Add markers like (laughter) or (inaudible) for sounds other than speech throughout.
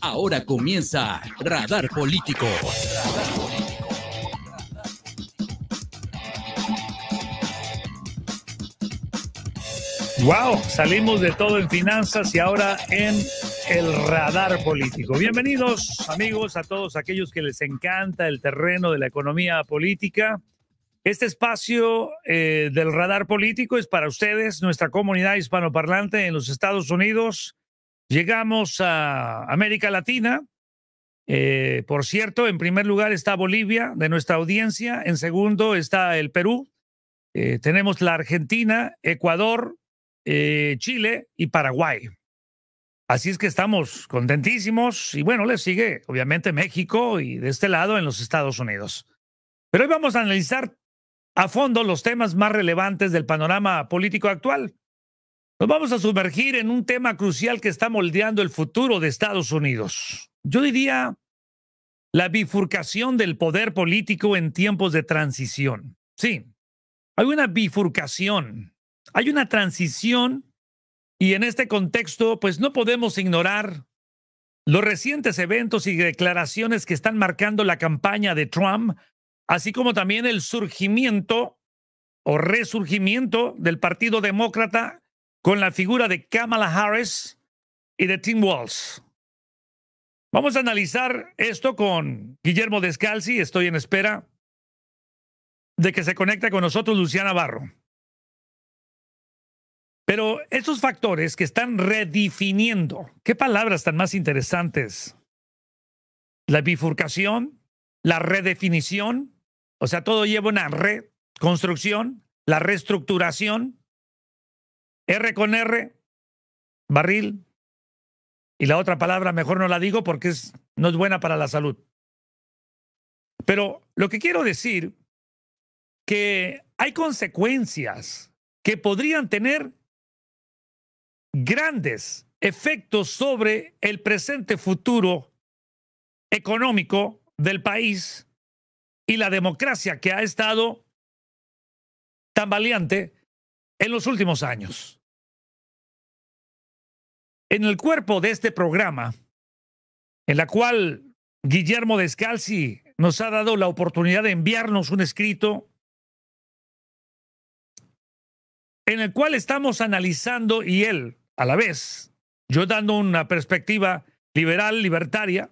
Ahora comienza Radar Político. Wow, salimos de todo en finanzas y ahora en el radar político. Bienvenidos amigos a todos aquellos que les encanta el terreno de la economía política. Este espacio eh, del radar político es para ustedes, nuestra comunidad hispanoparlante en los Estados Unidos Llegamos a América Latina. Eh, por cierto, en primer lugar está Bolivia de nuestra audiencia, en segundo está el Perú, eh, tenemos la Argentina, Ecuador, eh, Chile y Paraguay. Así es que estamos contentísimos y bueno, le sigue obviamente México y de este lado en los Estados Unidos. Pero hoy vamos a analizar a fondo los temas más relevantes del panorama político actual. Nos vamos a sumergir en un tema crucial que está moldeando el futuro de Estados Unidos. Yo diría la bifurcación del poder político en tiempos de transición. Sí, hay una bifurcación, hay una transición y en este contexto pues no podemos ignorar los recientes eventos y declaraciones que están marcando la campaña de Trump, así como también el surgimiento o resurgimiento del Partido Demócrata con la figura de Kamala Harris y de Tim Walls. Vamos a analizar esto con Guillermo Descalzi. Estoy en espera de que se conecte con nosotros Luciana Barro. Pero esos factores que están redefiniendo, ¿qué palabras tan más interesantes? La bifurcación, la redefinición, o sea, todo lleva una reconstrucción, la reestructuración, R con R, barril. Y la otra palabra mejor no la digo porque es, no es buena para la salud. Pero lo que quiero decir que hay consecuencias que podrían tener grandes efectos sobre el presente futuro económico del país y la democracia que ha estado tan valiente en los últimos años. En el cuerpo de este programa, en la cual Guillermo Descalzi nos ha dado la oportunidad de enviarnos un escrito en el cual estamos analizando y él, a la vez, yo dando una perspectiva liberal, libertaria,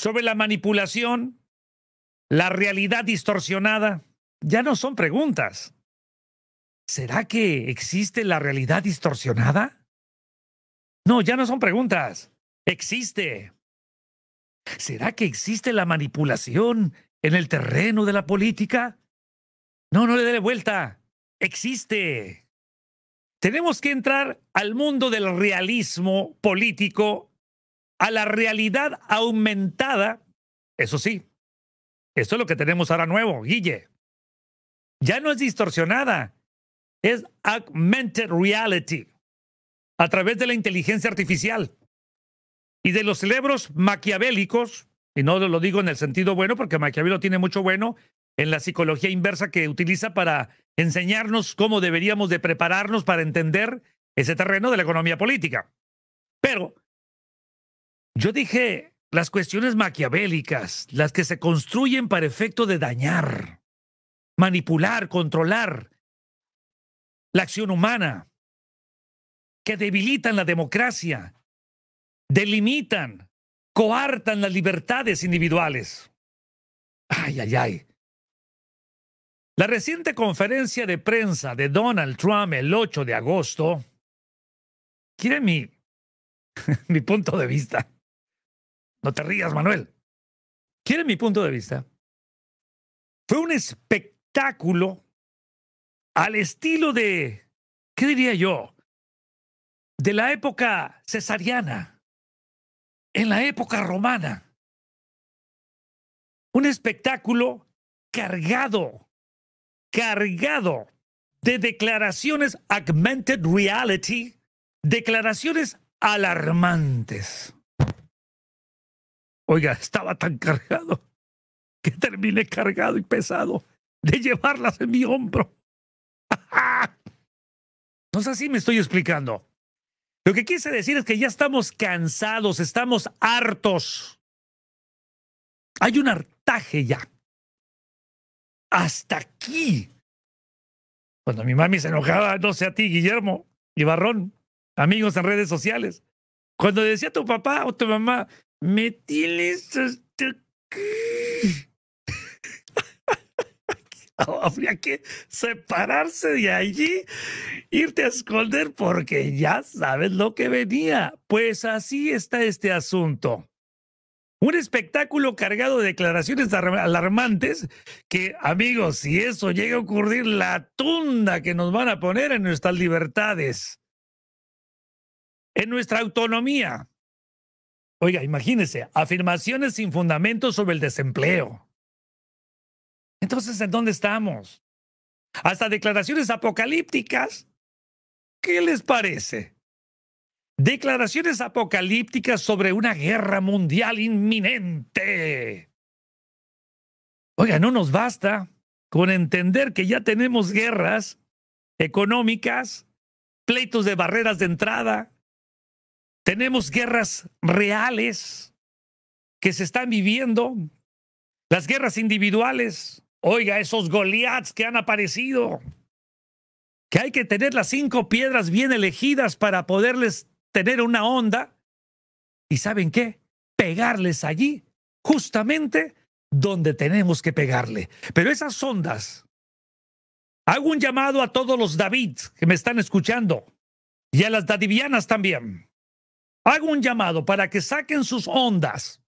sobre la manipulación, la realidad distorsionada. Ya no son preguntas, ¿Será que existe la realidad distorsionada? No, ya no son preguntas. Existe. ¿Será que existe la manipulación en el terreno de la política? No, no le dé vuelta. Existe. Tenemos que entrar al mundo del realismo político, a la realidad aumentada. Eso sí, esto es lo que tenemos ahora nuevo, Guille. Ya no es distorsionada, es augmented reality a través de la inteligencia artificial y de los cerebros maquiavélicos, y no lo digo en el sentido bueno porque Maquiavelo tiene mucho bueno en la psicología inversa que utiliza para enseñarnos cómo deberíamos de prepararnos para entender ese terreno de la economía política. Pero yo dije las cuestiones maquiavélicas, las que se construyen para efecto de dañar, manipular, controlar, la acción humana, que debilitan la democracia, delimitan, coartan las libertades individuales. Ay, ay, ay. La reciente conferencia de prensa de Donald Trump el 8 de agosto, quiere mi, (laughs) mi punto de vista. No te rías, Manuel. Quiere mi punto de vista. Fue un espectáculo al estilo de, ¿qué diría yo? De la época cesariana, en la época romana. Un espectáculo cargado, cargado de declaraciones augmented reality, declaraciones alarmantes. Oiga, estaba tan cargado que terminé cargado y pesado de llevarlas en mi hombro. Pues así me estoy explicando. Lo que quise decir es que ya estamos cansados, estamos hartos. Hay un hartaje ya. Hasta aquí. Cuando mi mami se enojaba, no sé a ti, Guillermo y Barrón, amigos en redes sociales. Cuando decía tu papá o tu mamá, me tienes (laughs) habría que separarse de allí, irte a esconder porque ya sabes lo que venía. Pues así está este asunto. Un espectáculo cargado de declaraciones alarmantes que, amigos, si eso llega a ocurrir, la tunda que nos van a poner en nuestras libertades, en nuestra autonomía. Oiga, imagínense, afirmaciones sin fundamento sobre el desempleo entonces, ¿en dónde estamos? Hasta declaraciones apocalípticas. ¿Qué les parece? Declaraciones apocalípticas sobre una guerra mundial inminente. Oiga, no nos basta con entender que ya tenemos guerras económicas, pleitos de barreras de entrada, tenemos guerras reales que se están viviendo, las guerras individuales, Oiga, esos Goliaths que han aparecido, que hay que tener las cinco piedras bien elegidas para poderles tener una onda. ¿Y saben qué? Pegarles allí, justamente donde tenemos que pegarle. Pero esas ondas, hago un llamado a todos los David que me están escuchando y a las Dadivianas también. Hago un llamado para que saquen sus ondas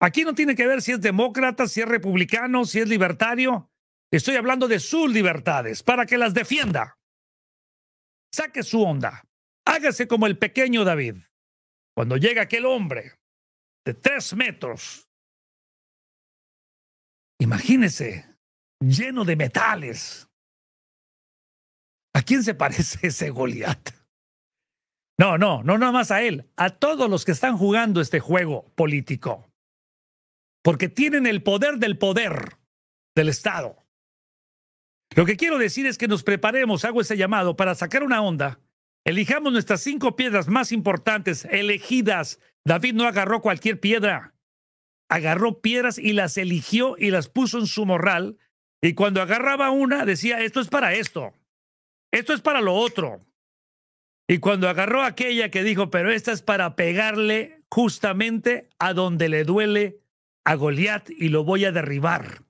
Aquí no tiene que ver si es demócrata, si es republicano, si es libertario. Estoy hablando de sus libertades para que las defienda. Saque su onda. Hágase como el pequeño David. Cuando llega aquel hombre de tres metros, imagínese, lleno de metales. ¿A quién se parece (laughs) ese Goliat? No, no, no nada más a él, a todos los que están jugando este juego político porque tienen el poder del poder del Estado. Lo que quiero decir es que nos preparemos, hago ese llamado, para sacar una onda. Elijamos nuestras cinco piedras más importantes, elegidas. David no agarró cualquier piedra. Agarró piedras y las eligió y las puso en su morral. Y cuando agarraba una, decía, esto es para esto. Esto es para lo otro. Y cuando agarró aquella que dijo, pero esta es para pegarle justamente a donde le duele a Goliat y lo voy a derribar.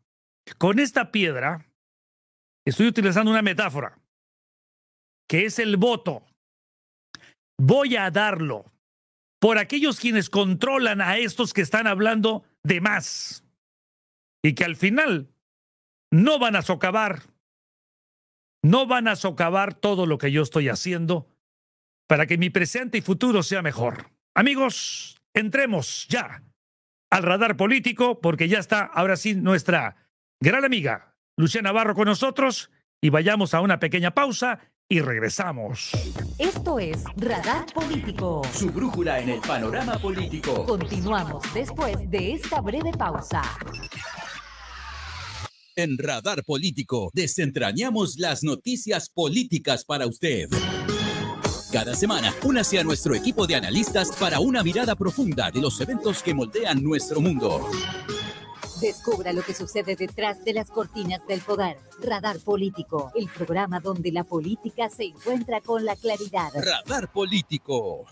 Con esta piedra, estoy utilizando una metáfora, que es el voto. Voy a darlo por aquellos quienes controlan a estos que están hablando de más y que al final no van a socavar, no van a socavar todo lo que yo estoy haciendo para que mi presente y futuro sea mejor. Amigos, entremos ya al radar político, porque ya está ahora sí nuestra gran amiga Lucía Navarro con nosotros y vayamos a una pequeña pausa y regresamos. Esto es Radar Político. Su brújula en el panorama político. Continuamos después de esta breve pausa. En Radar Político desentrañamos las noticias políticas para usted. Cada semana, únase a nuestro equipo de analistas para una mirada profunda de los eventos que moldean nuestro mundo. Descubra lo que sucede detrás de las cortinas del poder. Radar Político, el programa donde la política se encuentra con la claridad. Radar Político.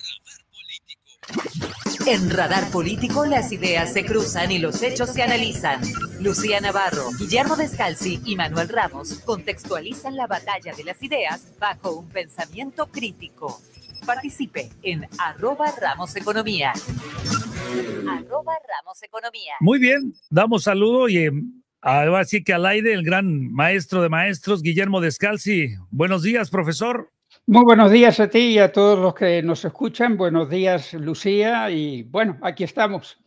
En Radar Político las ideas se cruzan y los hechos se analizan. Lucía Navarro, Guillermo Descalzi y Manuel Ramos contextualizan la batalla de las ideas bajo un pensamiento crítico. Participe en arroba Ramos Economía. Muy bien, damos saludo y em, así que al aire el gran maestro de maestros, Guillermo Descalzi. Buenos días, profesor. Muy buenos días a ti y a todos los que nos escuchan. Buenos días, Lucía. Y bueno, aquí estamos.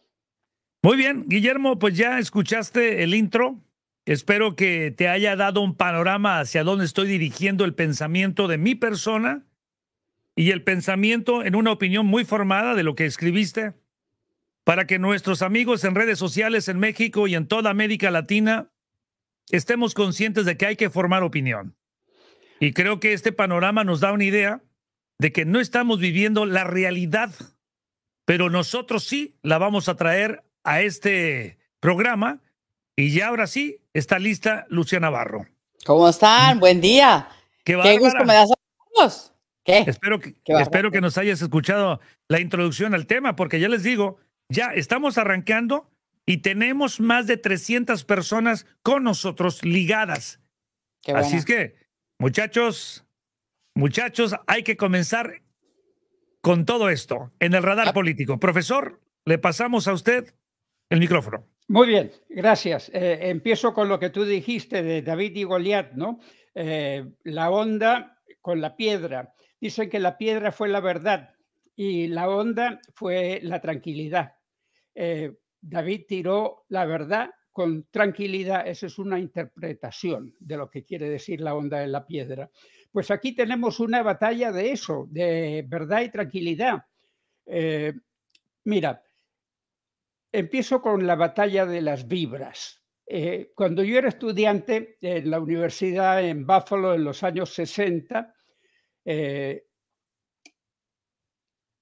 Muy bien, Guillermo, pues ya escuchaste el intro. Espero que te haya dado un panorama hacia dónde estoy dirigiendo el pensamiento de mi persona y el pensamiento en una opinión muy formada de lo que escribiste para que nuestros amigos en redes sociales en México y en toda América Latina estemos conscientes de que hay que formar opinión. Y creo que este panorama nos da una idea de que no estamos viviendo la realidad, pero nosotros sí la vamos a traer a este programa. Y ya ahora sí está lista Lucia Navarro. ¿Cómo están? Buen día. Qué, Qué gusto me das a ¿Qué? Espero, que, espero que nos hayas escuchado la introducción al tema, porque ya les digo, ya estamos arrancando y tenemos más de 300 personas con nosotros ligadas. Así es que Muchachos, muchachos, hay que comenzar con todo esto en el radar ah. político. Profesor, le pasamos a usted el micrófono. Muy bien, gracias. Eh, empiezo con lo que tú dijiste de David y Goliat, ¿no? Eh, la onda con la piedra. Dicen que la piedra fue la verdad y la onda fue la tranquilidad. Eh, David tiró la verdad con tranquilidad, esa es una interpretación de lo que quiere decir la onda de la piedra. Pues aquí tenemos una batalla de eso, de verdad y tranquilidad. Eh, mira, empiezo con la batalla de las vibras. Eh, cuando yo era estudiante en la universidad en Buffalo en los años 60, eh,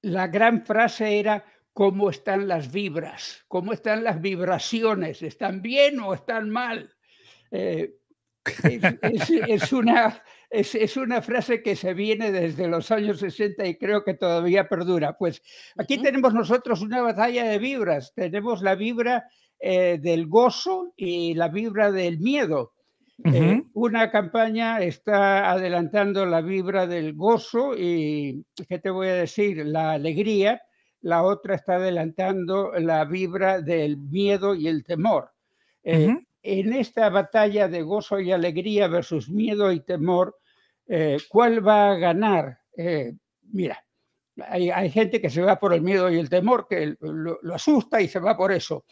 la gran frase era cómo están las vibras, cómo están las vibraciones, están bien o están mal. Eh, es, una, es, una frase que se viene desde los años 60 y creo que todavía perdura. Pues aquí tenemos nosotros una batalla de vibras, tenemos la vibra eh, del gozo y la vibra del miedo. Eh, una campaña está adelantando la vibra del gozo y, ¿qué te voy a decir? La alegría, la otra está adelantando la vibra del miedo y el temor. Eh, en esta batalla de gozo y alegría versus miedo y temor, eh, ¿cuál va a ganar? Eh, mira, hay, gente que se va por el miedo y el temor, que lo, asusta y se va por eso.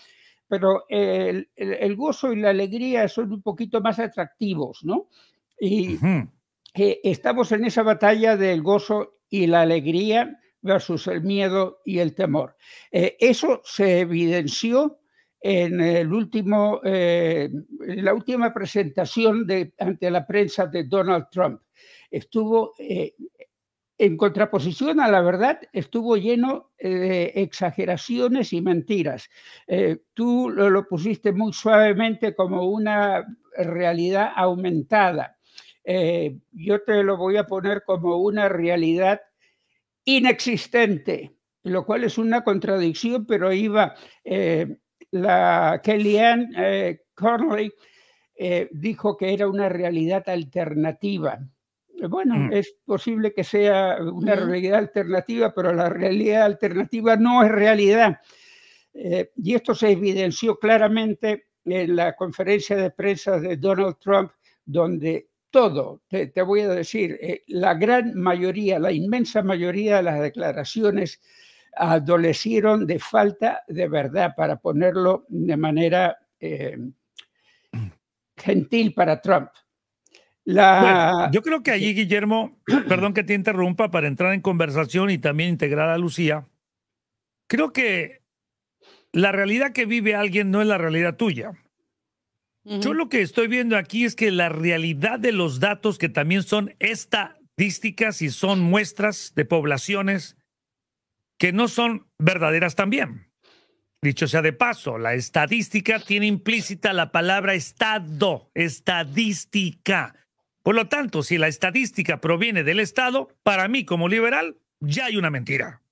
Pero el, gozo y la alegría son un poquito más atractivos, ¿no? Y estamos en esa batalla del gozo y la alegría versus el miedo y el temor. Eh, eso se evidenció en, el último, eh, la última presentación ante la prensa de Donald Trump. Estuvo, eh, en contraposición a la verdad, estuvo lleno de exageraciones y mentiras. tú lo, pusiste muy suavemente como una realidad aumentada. yo te lo voy a poner como una realidad inexistente, lo cual es una contradicción, pero iba eh, la Kellyanne eh, eh, dijo que era una realidad alternativa. Bueno, mm. es posible que sea una mm. realidad alternativa, pero la realidad alternativa no es realidad. y esto se evidenció claramente en la conferencia de prensa de Donald Trump, donde todo, te, voy a decir, eh, la gran mayoría, la inmensa mayoría de las declaraciones adolecieron de falta de verdad, para ponerlo de manera eh, gentil para Trump. La... yo creo que allí, Guillermo, (clears throat) perdón que te interrumpa para entrar en conversación y también integrar a Lucía, creo que la realidad que vive alguien no es la realidad tuya. Yo lo que estoy viendo aquí es que la realidad de los datos, que también son estadísticas y son muestras de poblaciones que no son verdaderas también. Dicho sea de paso, la estadística tiene implícita la palabra Estado, estadística. Por lo tanto, si la estadística proviene del Estado, para mí como liberal, ya hay una mentira.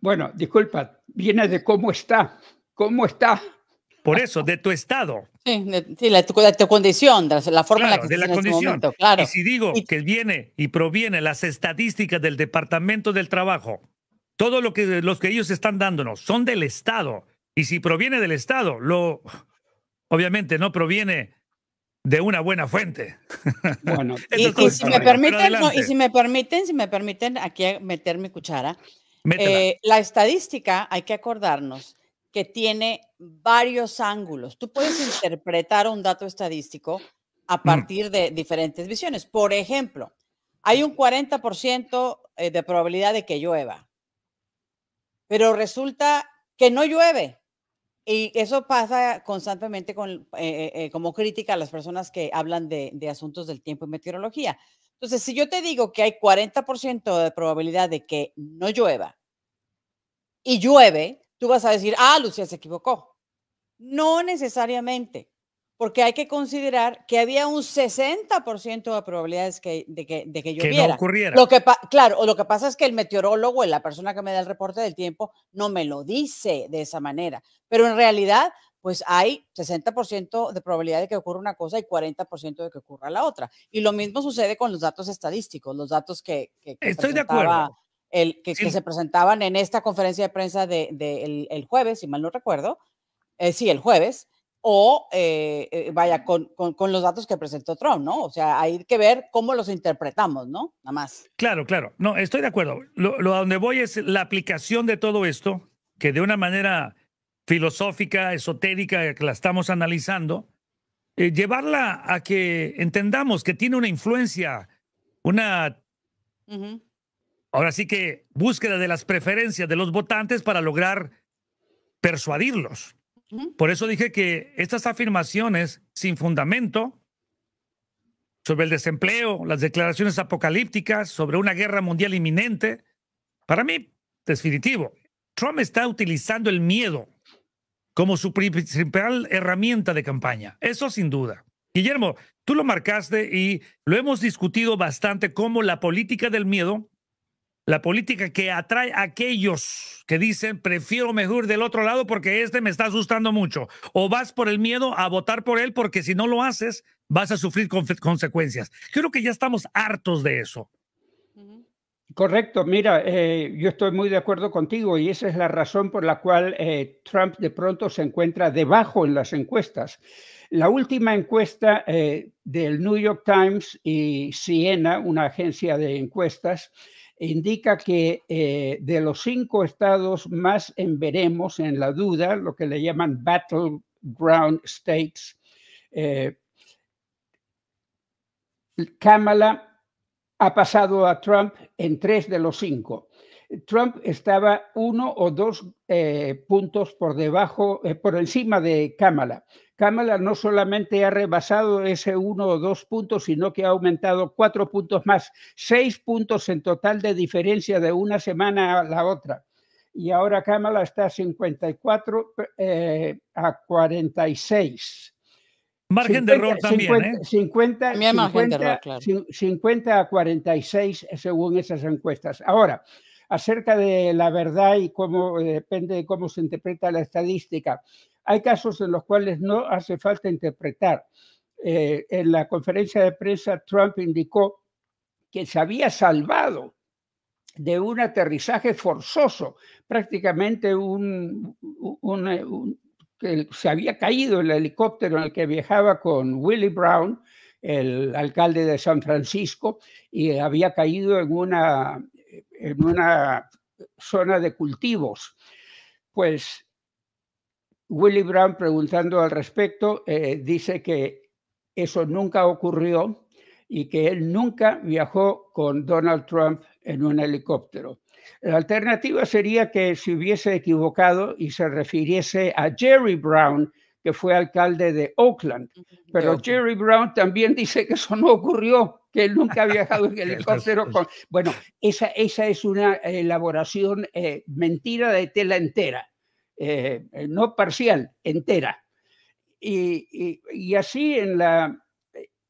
Bueno, disculpa, viene de cómo está. ¿Cómo está? Por eso, de tu estado. Sí, de, tu condición, de la forma en la que de la en este condición. claro. Y si digo que viene y proviene las estadísticas del Departamento del Trabajo, todo lo que los que ellos están dándonos son del Estado. Y si proviene del Estado, lo obviamente no proviene de una buena fuente. (laughs) Bueno, (laughs) y, si me permiten, y si me permiten, si me permiten aquí meter mi cuchara, eh, la estadística hay que acordarnos que tiene varios ángulos. Tú puedes interpretar un dato estadístico a mm. partir de diferentes visiones. Por ejemplo, hay un 40% eh, de probabilidad de que llueva, pero resulta que no llueve. Y eso pasa constantemente eh, eh, como crítica a las personas que hablan de, de asuntos del tiempo y meteorología. Entonces, si yo te digo que hay 40% de probabilidad de que no llueva y llueve, tú vas a decir, ah, Lucía se equivocó. No necesariamente, porque hay que considerar que había un 60% de probabilidades que, de, que, de que lloviera. Que no ocurriera. Lo que claro, o lo que pasa es que el meteorólogo, la persona que me da el reporte del tiempo, no me lo dice de esa manera. Pero en realidad, pues hay 60% de probabilidad de que ocurra una cosa y 40% de que ocurra la otra. Y lo mismo sucede con los datos estadísticos, los datos que... que Estoy de acuerdo el, que, se presentaban en esta conferencia de prensa del de, el, el jueves, si mal no recuerdo, eh, sí, el jueves, o eh, eh, vaya, con, con, los datos que presentó Trump, ¿no? O sea, hay que ver cómo los interpretamos, ¿no? Nada más. Claro, claro. No, estoy de acuerdo. Lo, a donde voy es la aplicación de todo esto, que de una manera filosófica, esotérica, que la estamos analizando, eh, llevarla a que entendamos que tiene una influencia, una Ahora sí que búsqueda de las preferencias de los votantes para lograr persuadirlos. Por eso dije que estas afirmaciones sin fundamento sobre el desempleo, las declaraciones apocalípticas, sobre una guerra mundial inminente, para mí, definitivo, Trump está utilizando el miedo como su principal herramienta de campaña. Eso sin duda. Guillermo, tú lo marcaste y lo hemos discutido bastante como la política del miedo la política que atrae a aquellos que dicen, prefiero mejor del otro lado porque este me está asustando mucho. O vas por el miedo a votar por él porque si no lo haces, vas a sufrir consecuencias. Creo que ya estamos hartos de eso. Correcto, mira, eh, yo estoy muy de acuerdo contigo y esa es la razón por la cual eh, Trump de pronto se encuentra debajo en las encuestas. La última encuesta eh, del New York Times y Siena, una agencia de encuestas, indica que eh, de los cinco estados más en veremos en la duda, lo que le llaman battleground states, eh, Kamala ha pasado a Trump en tres de los cinco. Trump estaba uno o dos eh, puntos por debajo, eh, por encima de Kamala. Kamala no solamente ha rebasado ese uno o dos puntos, sino que ha aumentado cuatro puntos más, seis puntos en total de diferencia de una semana a la otra. Y ahora Kamala está a 54 eh, a 46. Margen de error también. 50, ¿eh? 50, claro. 50 a 46 según esas encuestas. Ahora, acerca de la verdad y cómo eh, depende de cómo se interpreta la estadística. Hay casos en los cuales no hace falta interpretar. Eh, en la conferencia de prensa, Trump indicó que se había salvado de un aterrizaje forzoso, prácticamente eh, un, que se había caído el helicóptero en el que viajaba con Willie Brown, el alcalde de San Francisco, y había caído en una en una zona de cultivos. Pues Willy Brown, preguntando al respecto, eh, dice que eso nunca ocurrió y que él nunca viajó con Donald Trump en un helicóptero. La alternativa sería que se hubiese equivocado y se refiriese a Jerry Brown, que fue alcalde de Oakland. Pero Jerry Brown también (laughs) dice que eso no ocurrió, que él nunca ha viajado en helicóptero. Con... Bueno, esa, esa es una elaboración eh, mentira de tela entera, eh, eh, no parcial, entera. Y, así en la...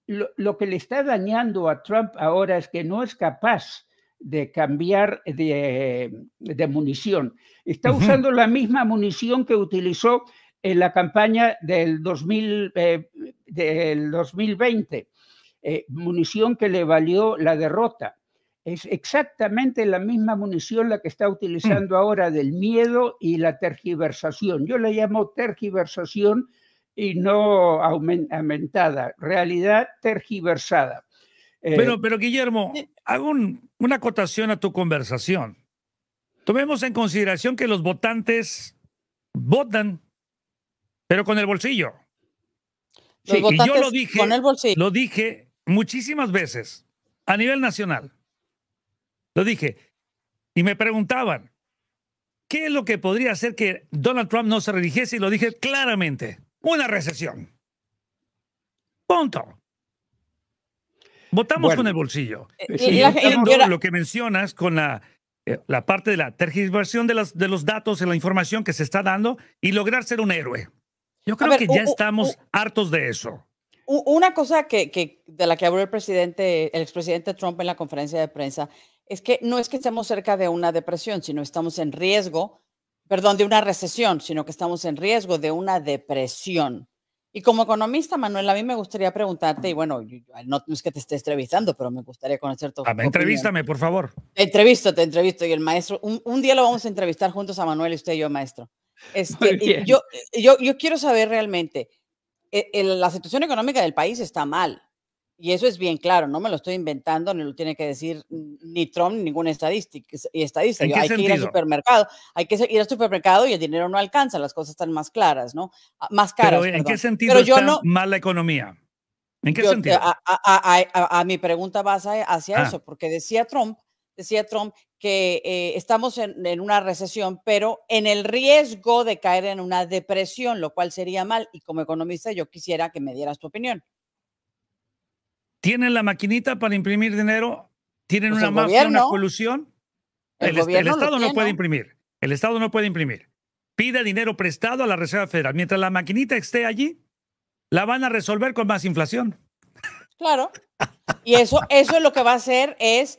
Lo, que le está dañando a Trump ahora es que no es capaz de cambiar de, munición. Está usando la misma munición que utilizó en la campaña del, 2000, eh, del 2020, eh, munición que le valió la derrota. Es exactamente la misma munición la que está utilizando mm. ahora del miedo y la tergiversación. Yo la llamo tergiversación y no aumentada, realidad tergiversada. Eh, pero, pero Guillermo, hago una acotación a tu conversación. Tomemos en consideración que los votantes votan pero con el bolsillo. y yo lo dije, lo dije muchísimas veces a nivel nacional. Lo dije. Y me preguntaban, ¿qué es lo que podría hacer que Donald Trump no se religiese? Y lo dije claramente, una recesión. Punto. Votamos con el bolsillo. y, eh, lo que mencionas con eh, la, parte de la tergiversión de, de los datos, de la información que se está dando y lograr ser un héroe. Yo creo que ya estamos hartos de eso. Una cosa que, de la que habló el presidente, el expresidente Trump en la conferencia de prensa, es que no es que estemos cerca de una depresión, sino estamos en riesgo, perdón, de una recesión, sino que estamos en riesgo de una depresión. Y como economista, Manuel, a mí me gustaría preguntarte, y bueno, no, es que te esté entrevistando, pero me gustaría conocer tu. A ah, entrevístame, por favor. Te entrevisto, te entrevisto. Y el maestro, un, día lo vamos a entrevistar juntos a Manuel, y usted y yo, maestro. Este, yo, yo, quiero saber realmente, e, la situación económica del país está mal. Y eso es bien claro, no me lo estoy inventando, ni lo tiene que decir ni Trump, ni ninguna estadística. estadística. Hay que ir al supermercado, hay que ir al supermercado y el dinero no alcanza, las cosas están más claras, ¿no? Ah, más caras. Pero, ¿En qué sentido yo no, mal la economía? ¿En qué eh, sentido? A, mi pregunta va hacia ah. eso, porque decía Trump decía Trump que eh, estamos en, una recesión, pero en el riesgo de caer en una depresión, lo cual sería mal. Y como economista yo quisiera que me dieras tu opinión. ¿Tienen la maquinita para imprimir dinero? ¿Tienen pues una mafia, una colusión? El, Estado no puede imprimir. El Estado no puede imprimir. Pide dinero prestado a la Reserva Federal. Mientras la maquinita esté allí, la van a resolver con más inflación. Claro. Y eso, eso lo que va a hacer es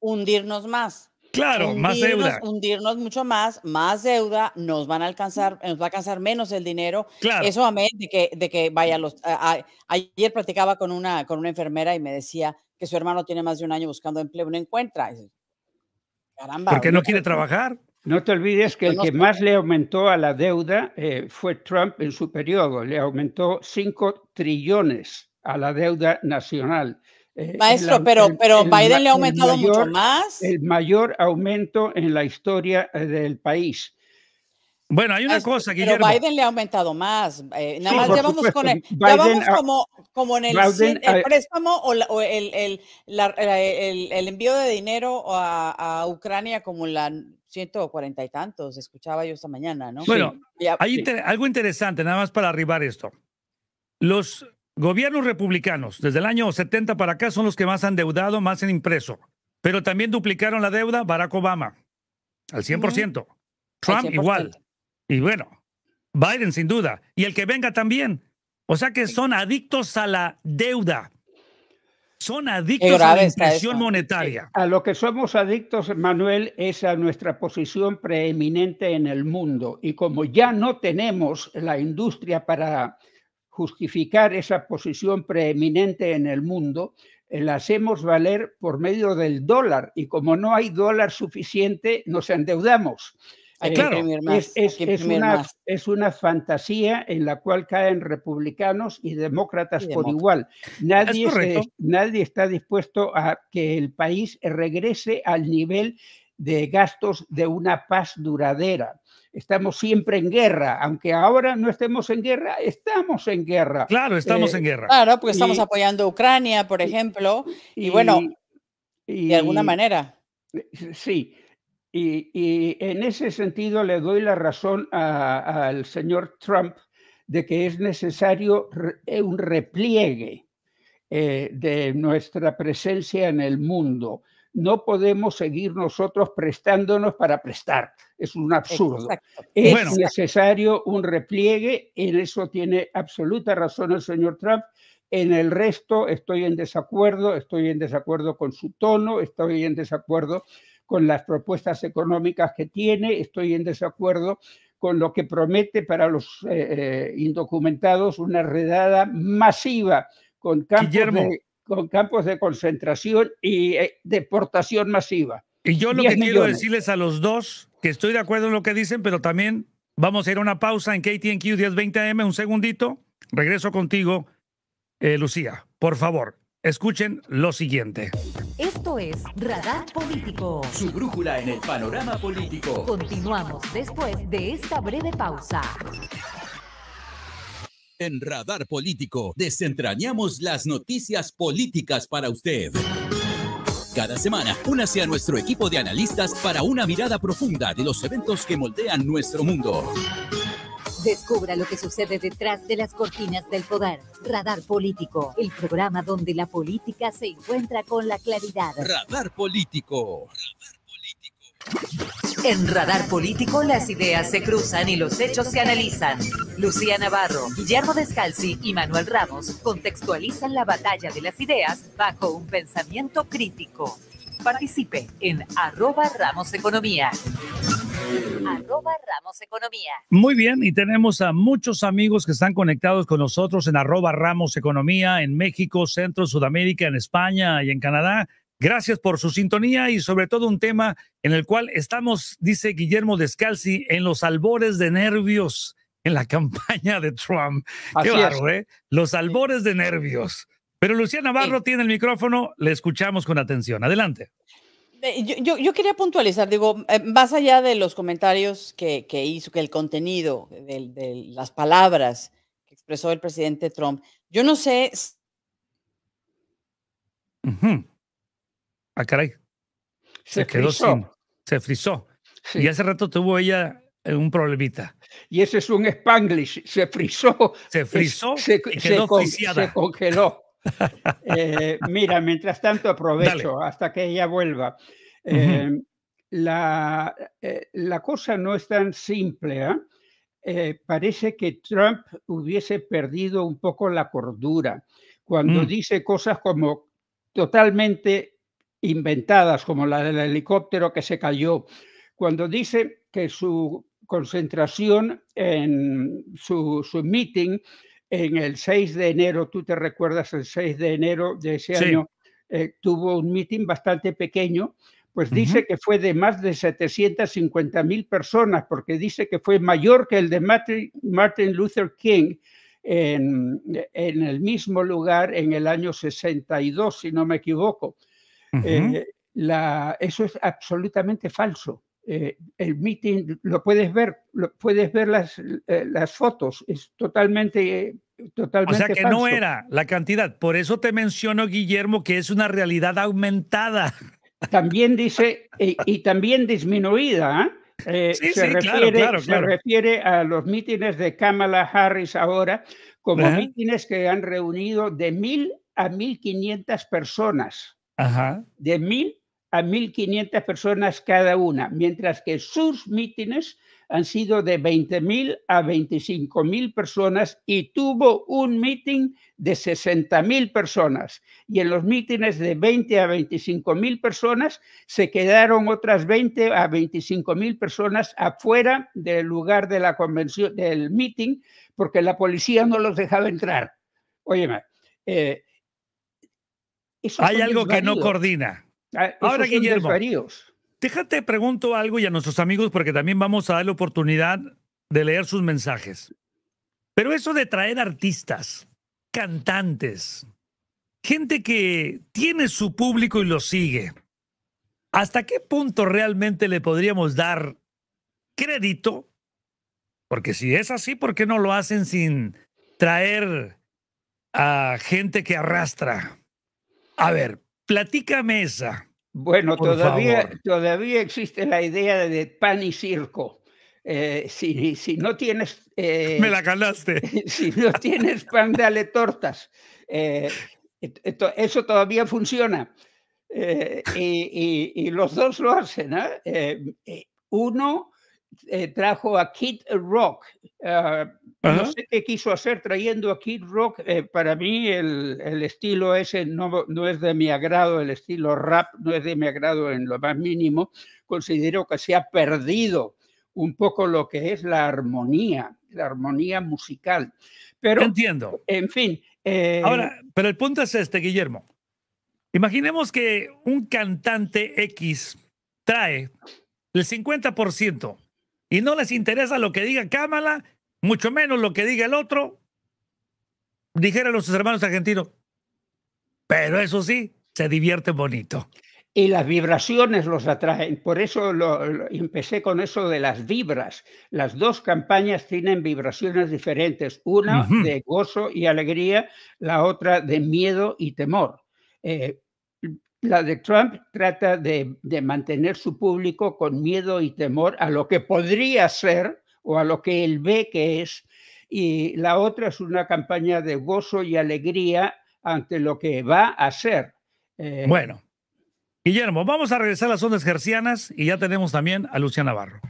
hundirnos más. Claro, más deuda. Hundirnos mucho más, más deuda, nos van a alcanzar, nos va a alcanzar menos el dinero. Eso a mí de que, de que vaya los. A, ayer platicaba con una, con una enfermera y me decía que su hermano tiene más de un año buscando empleo, no encuentra. Caramba. Porque no quiere trabajar. No te olvides que el que más le aumentó a la deuda eh, fue Trump en su periodo. Le aumentó 5 trillones a la deuda nacional. Eh, Maestro, pero, pero Biden le ha aumentado mucho más. El mayor aumento en la historia eh, del país. Bueno, hay una cosa, Guillermo. Pero Biden le ha aumentado más. Eh, nada más llevamos, con el, llevamos como, como en el, préstamo o, el, el, envío de dinero a, Ucrania como la 140 y tantos, escuchaba yo esta mañana, ¿no? Bueno, hay algo interesante, nada más para arribar esto. Los Gobiernos republicanos, desde el año 70 para acá, son los que más han deudado, más han impreso. Pero también duplicaron la deuda Barack Obama, al 100%. Trump igual. Y bueno, Biden sin duda. Y el que venga también. O sea que son adictos a la deuda. Son adictos a la inflación monetaria. A lo que somos adictos, Manuel, es a nuestra posición preeminente en el mundo. Y como ya no tenemos la industria para justificar esa posición preeminente en el mundo, eh, la hacemos valer por medio del dólar y como no hay dólar suficiente, nos endeudamos. es, una, fantasía en la cual caen republicanos y demócratas por igual. Nadie, nadie está dispuesto a que el país regrese al nivel de gastos de una paz duradera estamos siempre en guerra, aunque ahora no estemos en guerra, estamos en guerra. Claro, estamos eh, en guerra. Claro, porque estamos apoyando a Ucrania, por ejemplo, y, bueno, de alguna manera. Sí, y, en ese sentido le doy la razón al señor Trump de que es necesario eh, un repliegue eh, de nuestra presencia en el mundo no podemos seguir nosotros prestándonos para prestar. Es un absurdo. Es necesario un repliegue, en eso tiene absoluta razón el señor Trump. En el resto estoy en desacuerdo, estoy en desacuerdo con su tono, estoy en desacuerdo con las propuestas económicas que tiene, estoy en desacuerdo con lo que promete para los eh, eh, indocumentados una redada masiva con campos con campos de concentración y eh, deportación masiva. Y yo lo que quiero decirles a los dos, que estoy de acuerdo en lo que dicen, pero también vamos a ir a una pausa en KTNQ 1020 AM, un segundito. Regreso contigo, eh, Lucía. Por favor, escuchen lo siguiente. Esto es Radar Político. Su brújula en el panorama político. Continuamos después de esta breve pausa. En Radar Político desentrañamos las noticias políticas para usted. Cada semana, únase a nuestro equipo de analistas para una mirada profunda de los eventos que moldean nuestro mundo. Descubra lo que sucede detrás de las cortinas del poder. Radar Político, el programa donde la política se encuentra con la claridad. Radar Político. En Radar Político las ideas se cruzan y los hechos se analizan. Lucía Navarro, Guillermo Descalzi y Manuel Ramos contextualizan la batalla de las ideas bajo un pensamiento crítico. Participe en arroba Ramos Economía. Arroba Ramos Economía. Muy bien, y tenemos a muchos amigos que están conectados con nosotros en arroba Ramos Economía en México, Centro, Sudamérica, en España y en Canadá. Gracias por su sintonía y sobre todo un tema en el cual estamos, dice Guillermo Descalzi, en los albores de nervios en la (laughs) campaña de Trump. Qué ¿eh? Los albores de nervios. Pero Lucía Navarro tiene el micrófono, le escuchamos con atención. Adelante. Yo, quería puntualizar, digo, eh, más allá de los comentarios que, hizo, que el contenido, de, las palabras que expresó el presidente Trump, yo no sé. Ah, caray. Se, quedó Se frizó. Y hace rato tuvo ella eh, un problemita. Y ese es un spanglish. Se frizó. Se frizó. Se, congeló. (laughs) Eh, mira, mientras tanto aprovecho hasta que ella vuelva. Eh, la, la, cosa no es tan simple. ¿ah? parece que Trump hubiese perdido un poco la cordura cuando mm. dice cosas como totalmente inventadas, como la del helicóptero que se cayó, cuando dice que su concentración en su, meeting en el 6 de enero, tú te recuerdas el 6 de enero de ese año, eh, tuvo un meeting bastante pequeño, pues dice que fue de más de 750 mil personas, porque dice que fue mayor que el de Martin Luther King en, en el mismo lugar en el año 62, si no me equivoco. Eh, eso es absolutamente falso. Eh, el meeting lo puedes ver, lo, puedes ver las, eh, las fotos, es totalmente, totalmente. O sea que no era la cantidad. Por eso te menciono, Guillermo, que es una realidad aumentada. También dice, y, también disminuida. se, refiere, se refiere a los mítines de Kamala Harris ahora como mítines que han reunido de mil a mil 1.500 personas de 1.000 a 1.500 personas cada una, mientras que sus mítines han sido de 20.000 a 25.000 personas y tuvo un mítin de 60.000 personas. Y en los mítines de 20 a 25.000 personas se quedaron otras 20 a 25.000 personas afuera del lugar de la convención, del mítin, porque la policía no los dejaba entrar. Óyeme, eh, hay algo que no coordina. Ah, Ahora, Guillermo, déjate, pregunto algo y a nuestros amigos, porque también vamos a dar la oportunidad de leer sus mensajes. Pero eso de traer artistas, cantantes, gente que tiene su público y lo sigue, ¿hasta qué punto realmente le podríamos dar crédito? Porque si es así, ¿por qué no lo hacen sin traer a gente que arrastra? A ver, platícame esa. Bueno, todavía, todavía existe la idea de pan y circo. Eh, si, no tienes... Eh, Me la calaste. (laughs) Si no tienes pan, dale tortas. Eh, eso todavía funciona. Y, y, los dos lo hacen. ¿ah? uno eh, trajo a Kid Rock. Ah, no sé qué quiso hacer trayendo a Kid Rock. Eh, para mí el, estilo ese no, no, es de mi agrado, el estilo rap no es de mi agrado en lo más mínimo. Considero que se ha perdido un poco lo que es la armonía, la armonía musical. Pero, Entiendo. En fin. Eh, Ahora, pero el punto es este, Guillermo. Imaginemos que un cantante X trae el 50% y no les interesa lo que diga Cámara, mucho menos lo que diga el otro, dijeron los hermanos argentinos. Pero eso sí, se divierte bonito. Y las vibraciones los atraen. Por eso lo, empecé con eso de las vibras. Las dos campañas tienen vibraciones diferentes. Una de gozo y alegría, la otra de miedo y temor. Eh, la de Trump trata de, mantener su público con miedo y temor a lo que podría ser o a lo que él ve que es. Y la otra es una campaña de gozo y alegría ante lo que va a ser. Eh, bueno, Guillermo, vamos a regresar a las ondas gercianas y ya tenemos también a Lucia Navarro.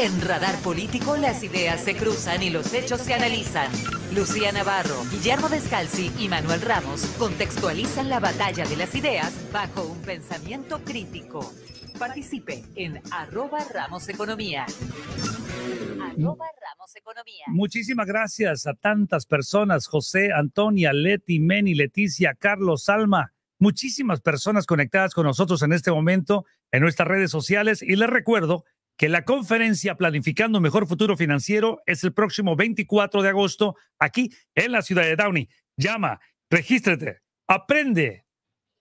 En Radar Político las ideas se cruzan y los hechos se analizan. Lucía Navarro, Guillermo Descalzi y Manuel Ramos contextualizan la batalla de las ideas bajo un pensamiento crítico. Participe en arroba Ramos Economía. Arroba Ramos Economía. Muchísimas gracias a tantas personas, José, Antonia, Leti, Meni, Leticia, Carlos, Alma. Muchísimas personas conectadas con nosotros en este momento en nuestras redes sociales y les recuerdo que la conferencia Planificando un Mejor Futuro Financiero es el próximo 24 de agosto aquí en la ciudad de Downey. Llama, regístrate, aprende,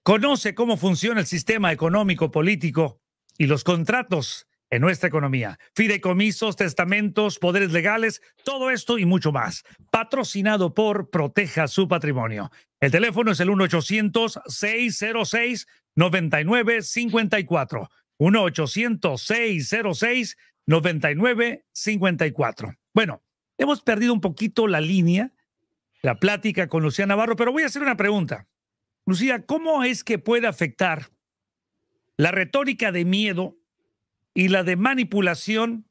conoce cómo funciona el sistema económico, político y los contratos en nuestra economía. Fideicomisos, testamentos, poderes legales, todo esto y mucho más. Patrocinado por Proteja su Patrimonio. El teléfono es el 1-800-606-9954. 1-800-606-9954. Bueno, hemos perdido un poquito la línea, la plática con Lucía Navarro, pero voy a hacer una pregunta. Lucía, ¿cómo es que puede afectar la retórica de miedo y la de manipulación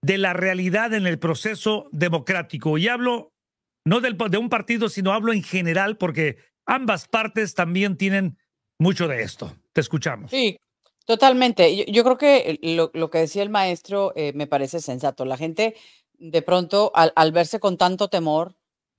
de la realidad en el proceso democrático? Y hablo no del, de un partido, sino hablo en general, porque ambas partes también tienen mucho de esto. Te escuchamos. Sí, Totalmente. Yo, creo que lo, que decía el maestro eh, me parece sensato. La gente de pronto al, verse con tanto temor,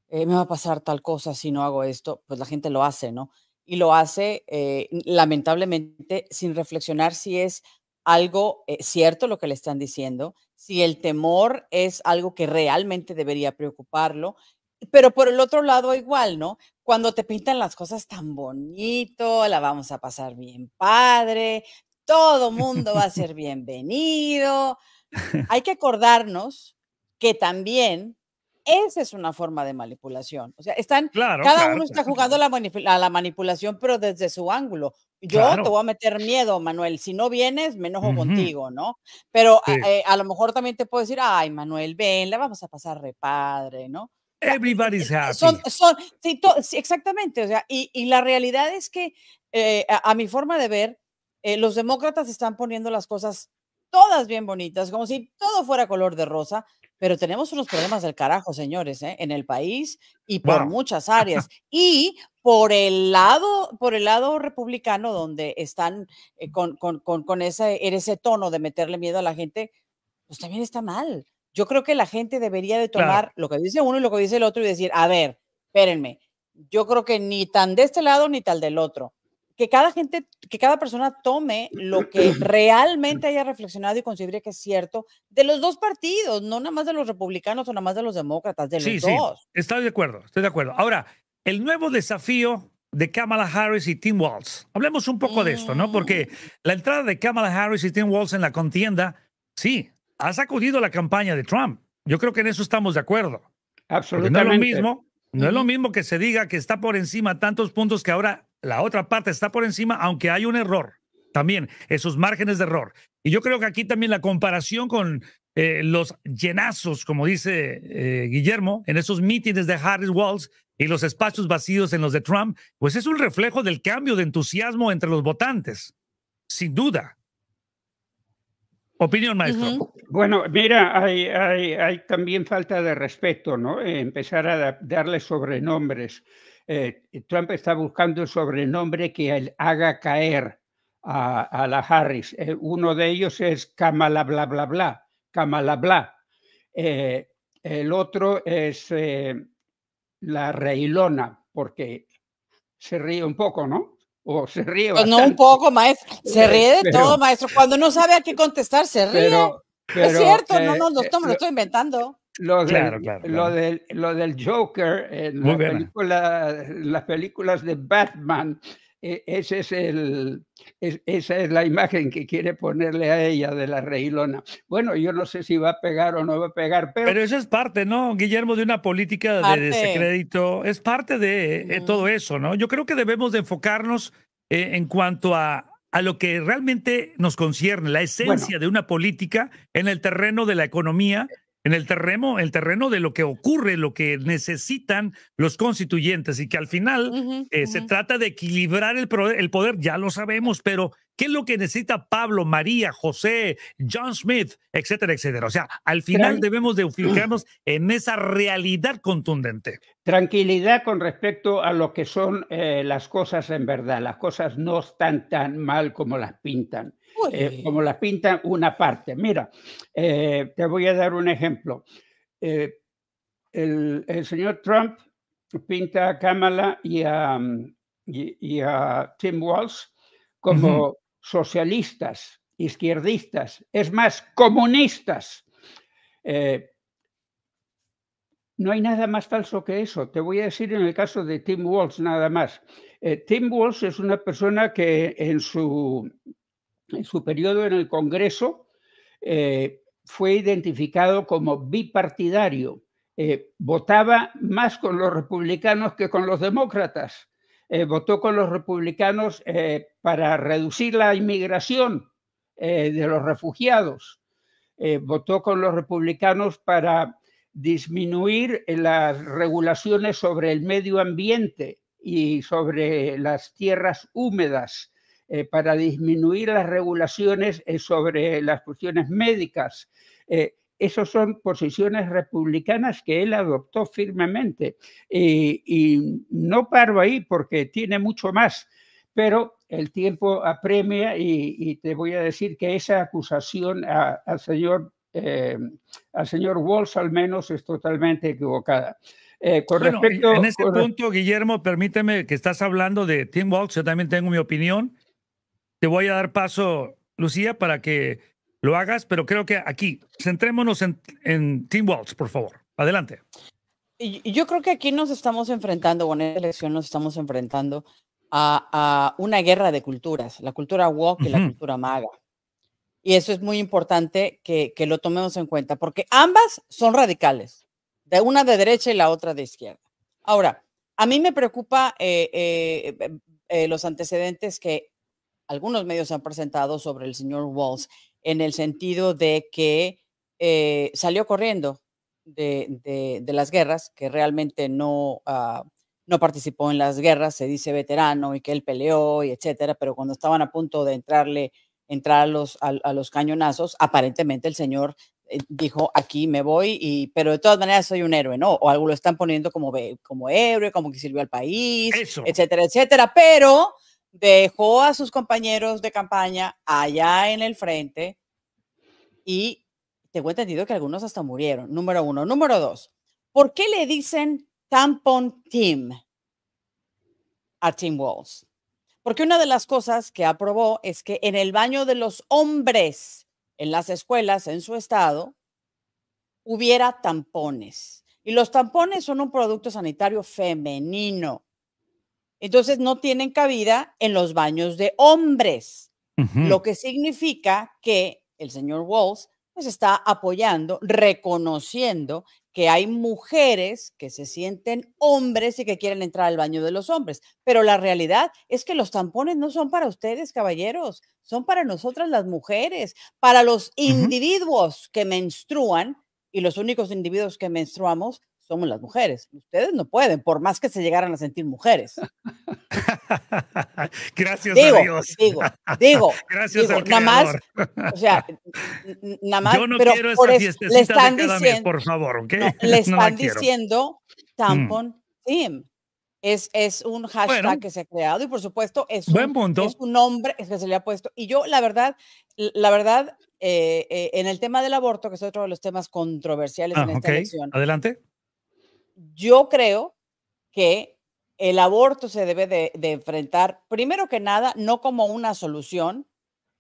eh, me va a pasar tal cosa si no hago esto, pues la gente lo hace, ¿no? Y lo hace eh, lamentablemente sin reflexionar si es algo cierto lo que le están diciendo, si el temor es algo que realmente debería preocuparlo, pero por el otro lado igual, ¿no? Cuando te pintan las cosas tan bonito, la vamos a pasar bien padre, todo mundo va a (laughs) ser bienvenido. Hay que acordarnos que también esa es una forma de manipulación. O sea, están, cada uno está jugando a la manipulación, pero desde su ángulo. Yo te voy a meter miedo, Manuel. Si no vienes, me enojo contigo, ¿no? Pero eh, a lo mejor también te puedo decir, ay, Manuel, ven, la vamos a pasar repadre, ¿no? Everybody's eh, eh, Son, son sí, exactamente. O sea, y, la realidad es que, a mi forma de ver, eh, los demócratas están poniendo las cosas todas bien bonitas, como si todo fuera color de rosa, pero tenemos unos problemas del carajo, señores, ¿eh? en el país y por muchas áreas. Y por el lado, por el lado republicano, donde están eh, con, ese, tono de meterle miedo a la gente, pues también está mal. Yo creo que la gente debería de tomar lo que dice uno y lo que dice el otro y decir, a ver, espérenme, yo creo que ni tan de este lado ni tal del otro que cada gente, que cada persona tome lo que (clears throat) realmente haya reflexionado y considere que es cierto de los dos partidos, no nada más de los republicanos o nada más de los demócratas, de los dos. estoy de acuerdo, estoy de acuerdo. Ahora, el nuevo desafío de Kamala Harris y Tim Walz. Hablemos un poco de esto, ¿no? Porque mm. la entrada de Kamala Harris y Tim Walz en la contienda, sí, ha sacudido la campaña de Trump. Yo creo que en eso estamos de acuerdo. Absolutamente. no es lo mismo, no es lo mismo que se diga que está por encima tantos puntos que ahora la otra parte está por encima, aunque hay un error también, esos márgenes de error. Y yo creo que aquí también la comparación con eh, los llenazos, como dice eh, Guillermo, en esos mítines de Harris Walls y los espacios vacíos en los de Trump, pues es un reflejo del cambio de entusiasmo entre los votantes, sin duda. Opinión, maestro. Bueno, mira, hay, hay, también falta de respeto, ¿no? empezar a darle sobrenombres. Eh, Trump está buscando un sobrenombre que él haga caer a, la Harris. Eh, uno de ellos es Kamala bla bla bla, bla. Eh, el otro es la Reilona, porque se ríe un poco, ¿no? O se ríe. Pues no un poco, maestro. Se ríe de todo, maestro. Cuando no sabe a qué contestar, se ríe. es cierto, no, no, no, no lo estoy inventando. Lo, del, Lo, lo del, Joker, en las películas de Batman, e, es esa es la imagen que quiere ponerle a ella de la reilona. Bueno, yo no sé si va a pegar o no va a pegar, pero... Pero eso es parte, ¿no, Guillermo, de una política de descrédito? Es parte de eh, todo eso, ¿no? Yo creo que debemos de enfocarnos eh, en cuanto a, a lo que realmente nos concierne, la esencia de una política en el terreno de la economía en el terreno, el terreno de lo que ocurre, lo que necesitan los constituyentes y que al final eh, se trata de equilibrar el, poder, ya lo sabemos, pero ¿qué es lo que necesita Pablo, María, José, John Smith, etcétera, etcétera? O sea, al final debemos de fijarnos (clears throat) en esa realidad contundente. Tranquilidad con respecto a lo que son eh, las cosas en verdad. Las cosas no están tan mal como las pintan eh, como la pinta una parte. Mira, eh, te voy a dar un ejemplo. Eh, el, señor Trump pinta a Kamala y a, mm, Tim Walsh como socialistas, izquierdistas, es más, comunistas. No hay nada más falso que eso. Te voy a decir en el caso de Tim Walsh nada más. Tim Walsh es una persona que en su en su periodo en el Congreso eh, fue identificado como bipartidario. Eh, votaba más con los republicanos que con los demócratas. Eh, votó con los republicanos para reducir la inmigración de los refugiados. votó con los republicanos para disminuir las regulaciones sobre el medio ambiente y sobre las tierras húmedas eh, para disminuir las regulaciones eh, sobre las cuestiones médicas. Eh, esas son posiciones republicanas que él adoptó firmemente. y no paro ahí porque tiene mucho más, pero el tiempo apremia y, te voy a decir que esa acusación al señor al señor Walsh al menos es totalmente equivocada. con bueno, respecto, en ese punto, Guillermo, permíteme que estás hablando de Tim Walsh, yo también tengo mi opinión te voy a dar paso, Lucía, para que lo hagas, pero creo que aquí, centrémonos en, en Team Waltz, por favor. Adelante. Yo creo que aquí nos estamos enfrentando, o en esta elección nos estamos enfrentando a, a, una guerra de culturas, la cultura woke y la cultura maga. Y eso es muy importante que, que, lo tomemos en cuenta, porque ambas son radicales, de una de derecha y la otra de izquierda. Ahora, a mí me preocupa eh, eh, eh, los antecedentes que algunos medios han presentado sobre el señor Walls en el sentido de que eh, salió corriendo de, las guerras, que realmente no, ah, no participó en las guerras, se dice veterano y que él peleó y etcétera, pero cuando estaban a punto de entrarle, entrar a los, a, los cañonazos, aparentemente el señor eh, dijo aquí me voy y pero de todas maneras soy un héroe no o algo lo están poniendo como como héroe como que sirvió al país etcétera etcétera pero dejó a sus compañeros de campaña allá en el frente y tengo entendido que algunos hasta murieron, número uno. Número dos, ¿por qué le dicen tampon team a Tim Walls? Porque una de las cosas que aprobó es que en el baño de los hombres, en las escuelas, en su estado, hubiera tampones. Y los tampones son un producto sanitario femenino. Entonces no tienen cabida en los baños de hombres, lo que significa que el señor Walls pues está apoyando, reconociendo que hay mujeres que se sienten hombres y que quieren entrar al baño de los hombres. Pero la realidad es que los tampones no son para ustedes, caballeros, son para nosotras las mujeres, para los individuos que menstruan, y los únicos individuos que menstruamos somos las mujeres. Ustedes no pueden, por más que se llegaran a sentir mujeres. (laughs) Gracias a Dios. Digo, (laughs) digo, Gracias digo, al nada más, o sea, (laughs) nada más. Yo no pero quiero le están diciendo, por favor, le están diciendo mm. tampon team. Es, es un hashtag que se ha creado y por supuesto es un, es un nombre que se le ha puesto. Y yo, la verdad, la verdad, eh, eh, en el tema del aborto, que es otro de los temas controversiales en ah, esta elección. Adelante yo creo que el aborto se debe de, enfrentar, primero que nada, no como una solución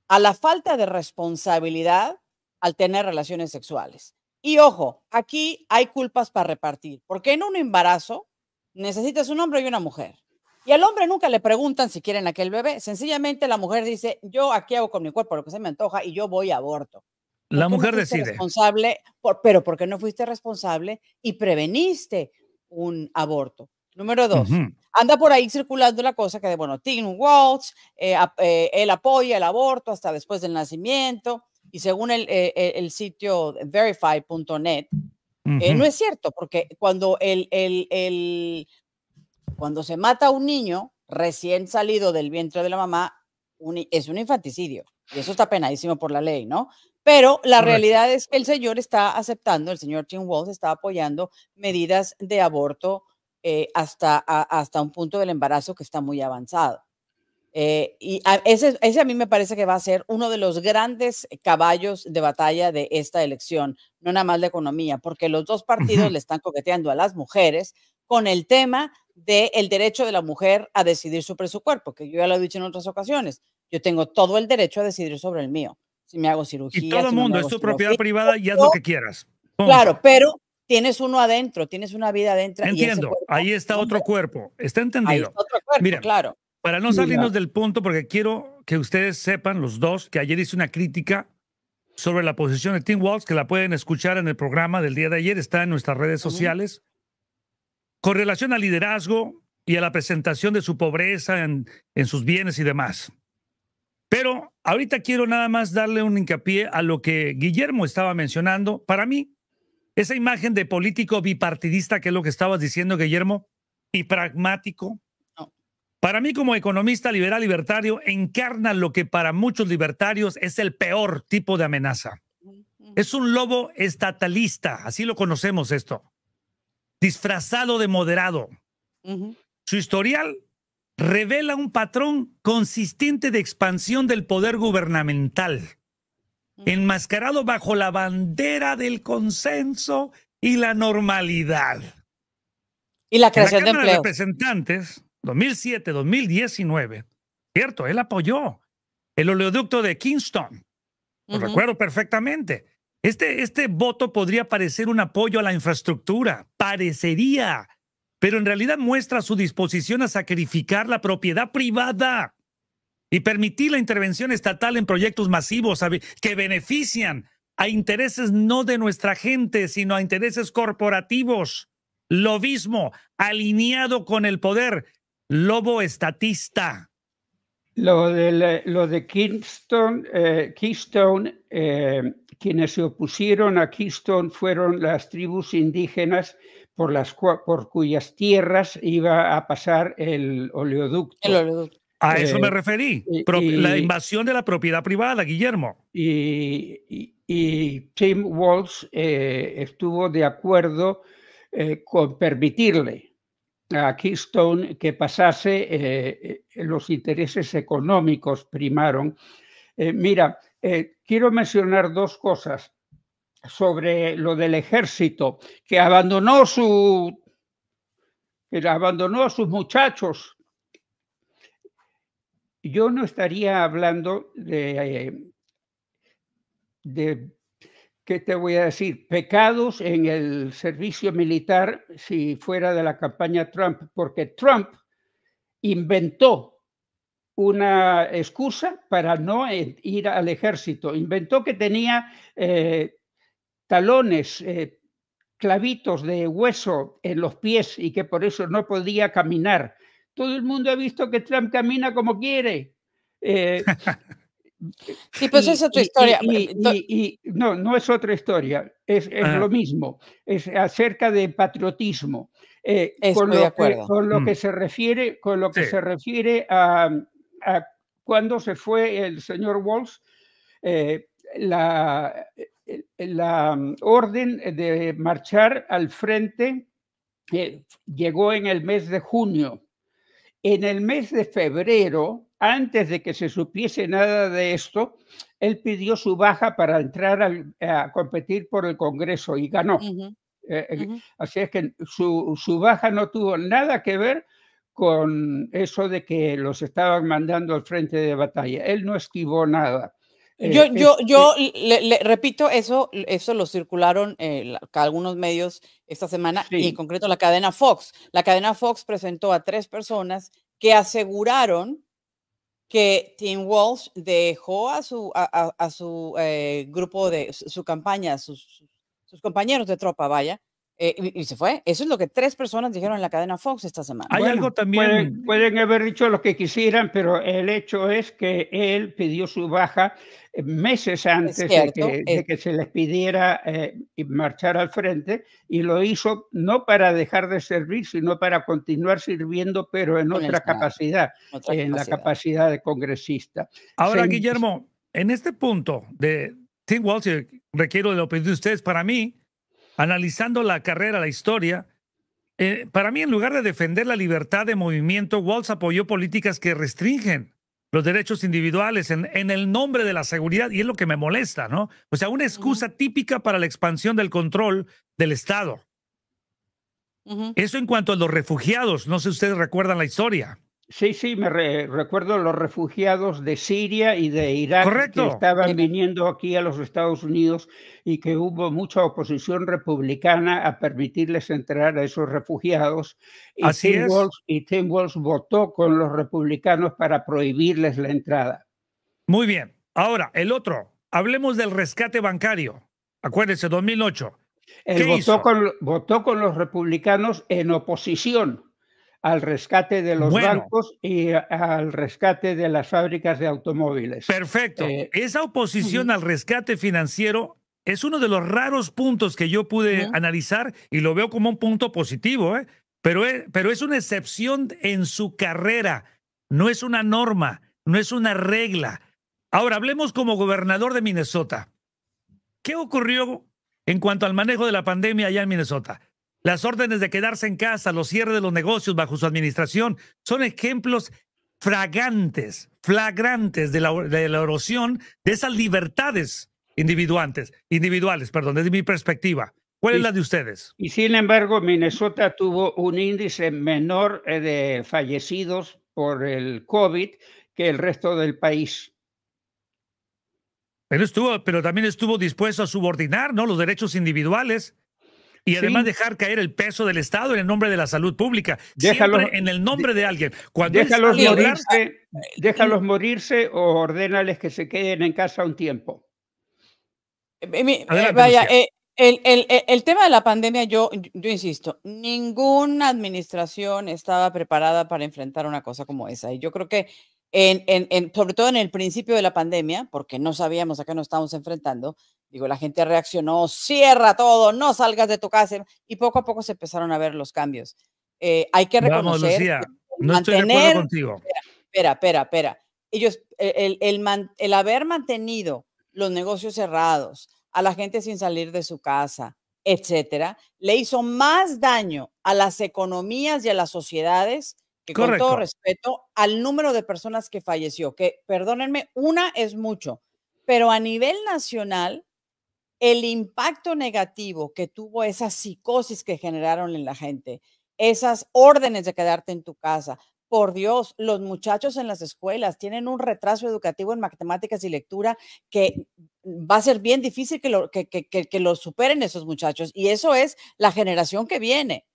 a la falta de responsabilidad al tener relaciones sexuales. Y ojo, aquí hay culpas para repartir, porque en un embarazo necesitas un hombre y una mujer. Y al hombre nunca le preguntan si quieren aquel bebé. Sencillamente la mujer dice, yo aquí hago con mi cuerpo lo que se me antoja y yo voy a aborto. La mujer decide. Responsable por, pero porque no fuiste responsable y preveniste un aborto. Número dos, anda por ahí circulando la cosa que de, bueno, Tim Waltz, eh, eh, él apoya el aborto hasta después del nacimiento y según el, eh, e, sitio verify.net, no es cierto, porque cuando, el, cuando se mata a un niño recién salido del vientre de la mamá, es un infanticidio y eso está penadísimo por la ley, ¿no? Pero la realidad es que el señor está aceptando, el señor Tim Walz está apoyando medidas de aborto eh, hasta, hasta un punto del embarazo que está muy avanzado. Eh, y ese, ese, a mí me parece que va a ser uno de los grandes caballos de batalla de esta elección, no nada más de economía, porque los dos partidos le están coqueteando a las mujeres con el tema del derecho de la mujer a decidir sobre su cuerpo, que yo ya lo he dicho en otras ocasiones, yo tengo todo el derecho a decidir sobre el mío si me hago cirugía. Y todo el mundo, es tu propiedad privada y haz lo que quieras. Claro, pero tienes uno adentro, tienes una vida adentro. Entiendo, ahí está otro cuerpo, está entendido. Ahí está otro cuerpo, Mira, claro. Para no salirnos del punto, porque quiero que ustedes sepan, los dos, que ayer hice una crítica sobre la posición de Tim Walls, que la pueden escuchar en el programa del día de ayer, está en nuestras redes sociales. Con relación al liderazgo y a la presentación de su pobreza en, en sus bienes y demás. Pero ahorita quiero nada más darle un hincapié a lo que Guillermo estaba mencionando. Para mí, esa imagen de político bipartidista, que es lo que estabas diciendo, Guillermo, y pragmático, para mí como economista liberal libertario, encarna lo que para muchos libertarios es el peor tipo de amenaza. Es un lobo estatalista, así lo conocemos esto, disfrazado de moderado. Su historial revela un patrón consistente de expansión del poder gubernamental, enmascarado bajo la bandera del consenso y la normalidad. Y la creación de representantes, 2007-2019, cierto, él apoyó el oleoducto de Kingston. Lo recuerdo perfectamente. Este, este voto podría parecer un apoyo a la infraestructura, parecería, pero en realidad muestra su disposición a sacrificar la propiedad privada y permitir la intervención estatal en proyectos masivos que benefician a intereses no de nuestra gente, sino a intereses corporativos. Lobismo alineado con el poder, lobo estatista. Lo de, lo de Kingston, eh, Keystone, eh, quienes se opusieron a Keystone fueron las tribus indígenas por, las, por cuyas tierras iba a pasar el oleoducto. A eso eh, me referí, la invasión de la propiedad privada, Guillermo. Y, y, Tim Walsh eh, estuvo de acuerdo eh, con permitirle a Keystone que pasase, los intereses económicos primaron. mira, quiero mencionar dos cosas sobre lo del ejército, que abandonó su abandonó a sus muchachos. Yo no estaría hablando de, de ¿qué te voy a decir? Pecados en el servicio militar si fuera de la campaña Trump, porque Trump inventó una excusa para no ir al ejército. Inventó que tenía eh, talones, eh, clavitos de hueso en los pies y que por eso no podía caminar. Todo el mundo ha visto que Trump camina como quiere. Eh, (laughs) sí, pues es otra historia. no, no es otra historia, es, ah. lo mismo, es acerca de patriotismo. Eh, con, lo que, con, lo que, se refiere, con lo que se refiere a, a, cuando se fue el señor Walsh, la, eh, la mm, orden de marchar al frente eh, llegó en el mes de junio. En el mes de febrero, antes de que se supiese nada de esto, él pidió su baja para entrar a competir por el Congreso y ganó. Eh, así es que su, su baja no tuvo nada que ver con eso de que los estaban mandando al frente de batalla. Él no esquivó nada. Eh, yo, yo, este, yo le, repito, eso, eso lo circularon eh, algunos medios esta semana y en concreto la cadena Fox. La cadena Fox presentó a tres personas que aseguraron que Tim Walsh dejó a su, a, su eh, grupo de su, campaña, sus, sus, compañeros de tropa, vaya, eh, y, se fue. Eso es lo que tres personas dijeron en la cadena Fox esta semana. Hay algo también. Pueden, haber dicho lo que quisieran, pero el hecho es que él pidió su baja eh, meses antes de, que, se les pidiera eh, marchar al frente y lo hizo no para dejar de servir, sino para continuar sirviendo, pero en, otra, capacidad, en la capacidad de congresista. Ahora, Guillermo, en este punto de Tim Walsh requiero lo la opinión de ustedes, para mí analizando la carrera, la historia, eh, para mí en lugar de defender la libertad de movimiento, Walls apoyó políticas que restringen los derechos individuales en, el nombre de la seguridad, y es lo que me molesta, ¿no? O sea, una excusa típica para la expansión del control del Estado. Eso en cuanto a los refugiados, no sé si ustedes recuerdan la historia. Sí, sí, me recuerdo los refugiados de Siria y de Irak que estaban viniendo aquí a los Estados Unidos y que hubo mucha oposición republicana a permitirles entrar a esos refugiados. Y Así Tim es. y Tim votó con los republicanos para prohibirles la entrada. Muy bien. Ahora, el otro. Hablemos del rescate bancario. Acuérdense, 2008. Él votó, con, votó con los republicanos en oposición al rescate de los bancos y al rescate de las fábricas de automóviles. Perfecto. Eh, Esa oposición al rescate financiero es uno de los raros puntos que yo pude analizar y lo veo como un punto positivo, ¿eh? pero, pero es una excepción en su carrera, no es una norma, no es una regla. Ahora, hablemos como gobernador de Minnesota. ¿Qué ocurrió en cuanto al manejo de la pandemia allá en Minnesota? Las órdenes de quedarse en casa, los cierres de los negocios bajo su administración son ejemplos fragantes, flagrantes de la, erosión de esas libertades individuales, perdón, desde mi perspectiva. ¿Cuál es la de ustedes? Y sin embargo, Minnesota tuvo un índice menor eh, de fallecidos por el COVID que el resto del país. Pero estuvo, pero también estuvo dispuesto a subordinar, ¿no? Los derechos individuales y además dejar caer el peso del Estado en el nombre de la salud pública. déjalo siempre en el nombre de alguien. Cuando déjalos, morirse, déjalos morirse o ordénales que se queden en casa un tiempo. Eh, eh, vaya, eh, el, el, el, tema de la pandemia, yo, yo insisto, ninguna administración estaba preparada para enfrentar una cosa como esa. Y yo creo que, en, en, sobre todo en el principio de la pandemia, porque no sabíamos a qué nos estábamos enfrentando, Digo, la gente reaccionó, cierra todo, no salgas de tu casa. Y poco a poco se empezaron a ver los cambios. Eh, hay que reconocer. Vamos, Lucía, no estoy de acuerdo contigo. Espera, espera, espera. Ellos, el, el, haber mantenido los negocios cerrados, a la gente sin salir de su casa, etcétera, le hizo más daño a las economías y a las sociedades que con todo respeto al número de personas que falleció, que perdónenme, una es mucho, pero a nivel nacional el impacto negativo que tuvo esa psicosis que generaron en la gente, esas órdenes de quedarte en tu casa. Por Dios, los muchachos en las escuelas tienen un retraso educativo en matemáticas y lectura que va a ser bien difícil que lo, que, que lo superen esos muchachos. Y eso es la generación que viene.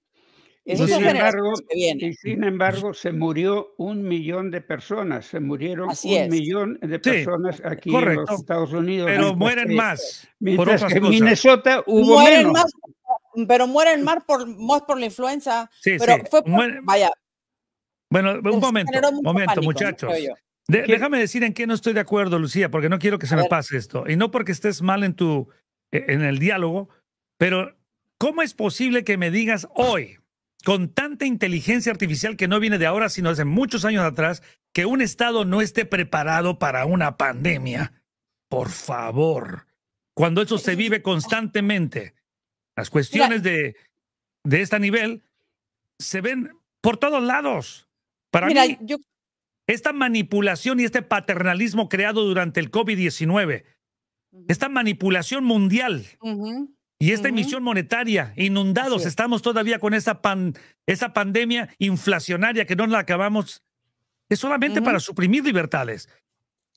Pues sin embargo, y sin embargo, se murió un millón de personas, se murieron un millón de personas aquí en los Estados Unidos. Pero mueren más. Por en Minnesota hubo menos. pero mueren más por, por la influenza. Bueno, un momento, momento, muchachos. déjame decir en qué no estoy de acuerdo, Lucía, porque no quiero que se me pase esto. Y no porque estés mal en tu e, en el diálogo, pero ¿cómo es posible que me digas hoy, con tanta inteligencia artificial que no viene de ahora, sino hace muchos años atrás, que un Estado no esté preparado para una pandemia. Por favor, cuando eso se vive constantemente, las cuestiones de, este nivel se ven por todos lados. Para mí, esta manipulación y este paternalismo creado durante el COVID-19, esta manipulación mundial, y esta emisión monetaria, inundados, estamos todavía con esa, esa pandemia inflacionaria que no la acabamos, es solamente para suprimir libertades.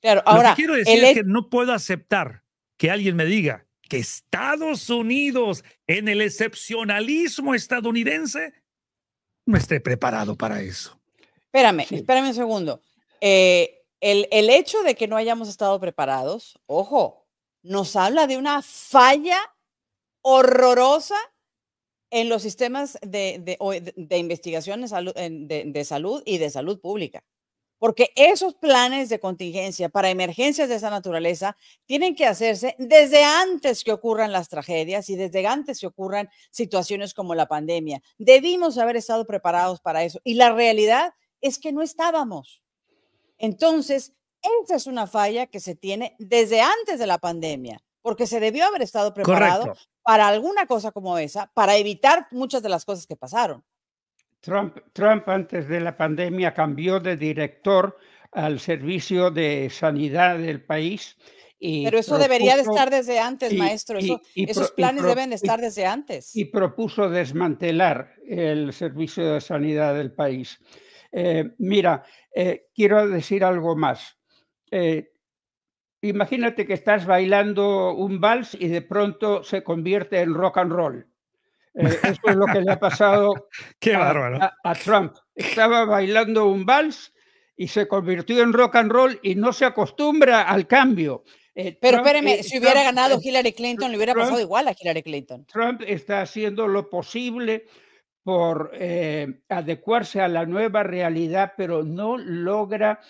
ahora. Lo que quiero decir que no puedo aceptar que alguien me diga que Estados Unidos, en el excepcionalismo estadounidense, no esté preparado para eso. Espérame, espérame un segundo. Eh, el, el hecho de que no hayamos estado preparados, ojo, nos habla de una falla horrorosa en los sistemas de, de, de, investigación de, salud y de salud pública. Porque esos planes de contingencia para emergencias de esa naturaleza tienen que hacerse desde antes que ocurran las tragedias y desde antes que ocurran situaciones como la pandemia. Debimos haber estado preparados para eso. Y la realidad es que no estábamos. Entonces, esa es una falla que se tiene desde antes de la pandemia porque se debió haber estado preparado para alguna cosa como esa, para evitar muchas de las cosas que pasaron. Trump, antes de la pandemia cambió de director al servicio de sanidad del país. Pero eso debería de estar desde antes, maestro. esos planes deben estar desde antes. Y propuso desmantelar el servicio de sanidad del país. Eh, mira, eh, quiero decir algo más. Eh, Imagínate que estás bailando un vals y de pronto se convierte en rock and roll. Eh, eso es lo que le ha pasado (laughs) a, Trump. Estaba bailando un vals y se convirtió en rock and roll y no se acostumbra al cambio. Eh, pero espéreme, eh, si hubiera ganado Hillary Clinton, le hubiera pasado igual a Hillary Clinton. Trump está haciendo lo posible por adecuarse a la nueva realidad, pero no logra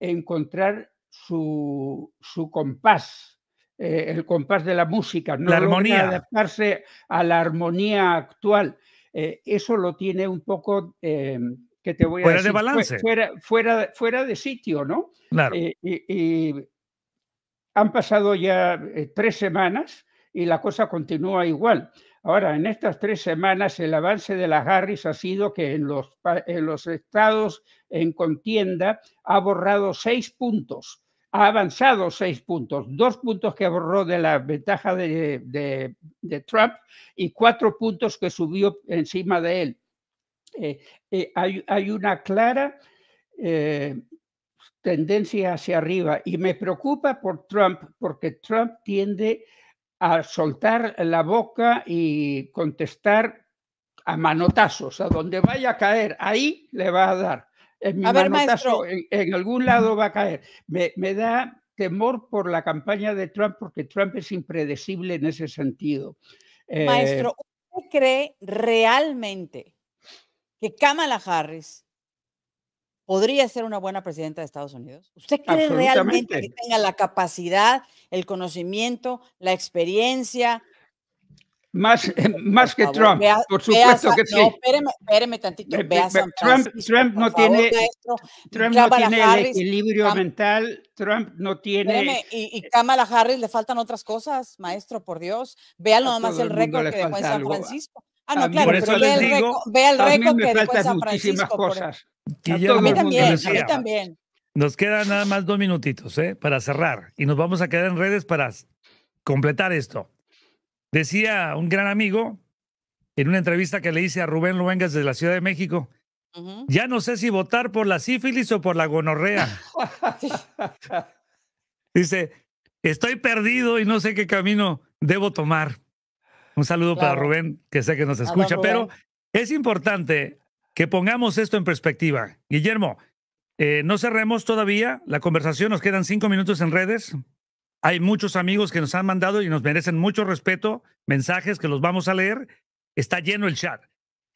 encontrar su, su compás, eh, el compás de la música, no la armonía. adaptarse a la armonía actual. Eh, eso lo tiene un poco eh, que te voy a fuera de balance. Fuera, fuera, de sitio, ¿no? Y, han pasado ya tres semanas y la cosa continúa igual. Ahora, en estas tres semanas, el avance de las Harris ha sido que en los, en los estados en contienda ha borrado seis puntos ha avanzado seis puntos, dos puntos que borró de la ventaja de, Trump y cuatro puntos que subió encima de él. Eh, eh, hay, una clara eh, tendencia hacia arriba y me preocupa por Trump porque Trump tiende a soltar la boca y contestar a manotazos, a donde vaya a caer, ahí le va a dar en algún lado va a caer. Me, da temor por la campaña de Trump porque Trump es impredecible en ese sentido. maestro, eh, ¿usted cree realmente que Kamala Harris podría ser una buena presidenta de Estados Unidos? ¿Usted cree realmente que tenga la capacidad, el conocimiento, la experiencia, más, eh, más que Trump, por supuesto que sí. espéreme, tantito. Trump, Trump, no tiene, Trump no tiene el equilibrio mental, Trump no tiene... y, y Kamala Harris le faltan otras cosas, maestro, por Dios. Vea nada más el récord que dejó en San Francisco. Ah, no, claro, pero el, récord que dejó en San Francisco. Cosas. A, a, mí también, a mí también. Nos quedan nada más dos minutitos ¿eh? para cerrar y nos vamos a quedar en redes para completar esto. Decía un gran amigo en una entrevista que le hice a Rubén Luengas de la Ciudad de México, ya no sé si votar por la sífilis o por la gonorrea. (laughs) Dice, estoy perdido y no sé qué camino debo tomar. Un saludo para Rubén, que sé que nos escucha, pero es importante que pongamos esto en perspectiva. Guillermo, eh, no cerremos todavía la conversación, nos quedan cinco minutos en redes. Hay muchos amigos que nos han mandado y nos merecen mucho respeto, mensajes que los vamos a leer. Está lleno el chat.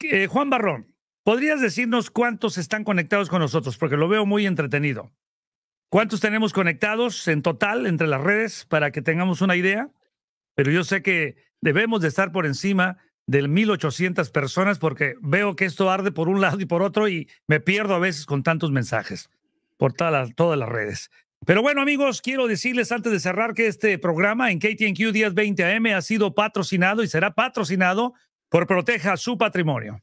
Eh, Juan Barrón, ¿podrías decirnos cuántos están conectados con nosotros? Porque lo veo muy entretenido. ¿Cuántos tenemos conectados en total entre las redes para que tengamos una idea? Pero yo sé que debemos de estar por encima del 1800 personas porque veo que esto arde por un lado y por otro y me pierdo a veces con tantos mensajes por todas las redes. Pero bueno, amigos, quiero decirles antes de cerrar que este programa en KTNQ 1020 AM ha sido patrocinado y será patrocinado por Proteja su Patrimonio.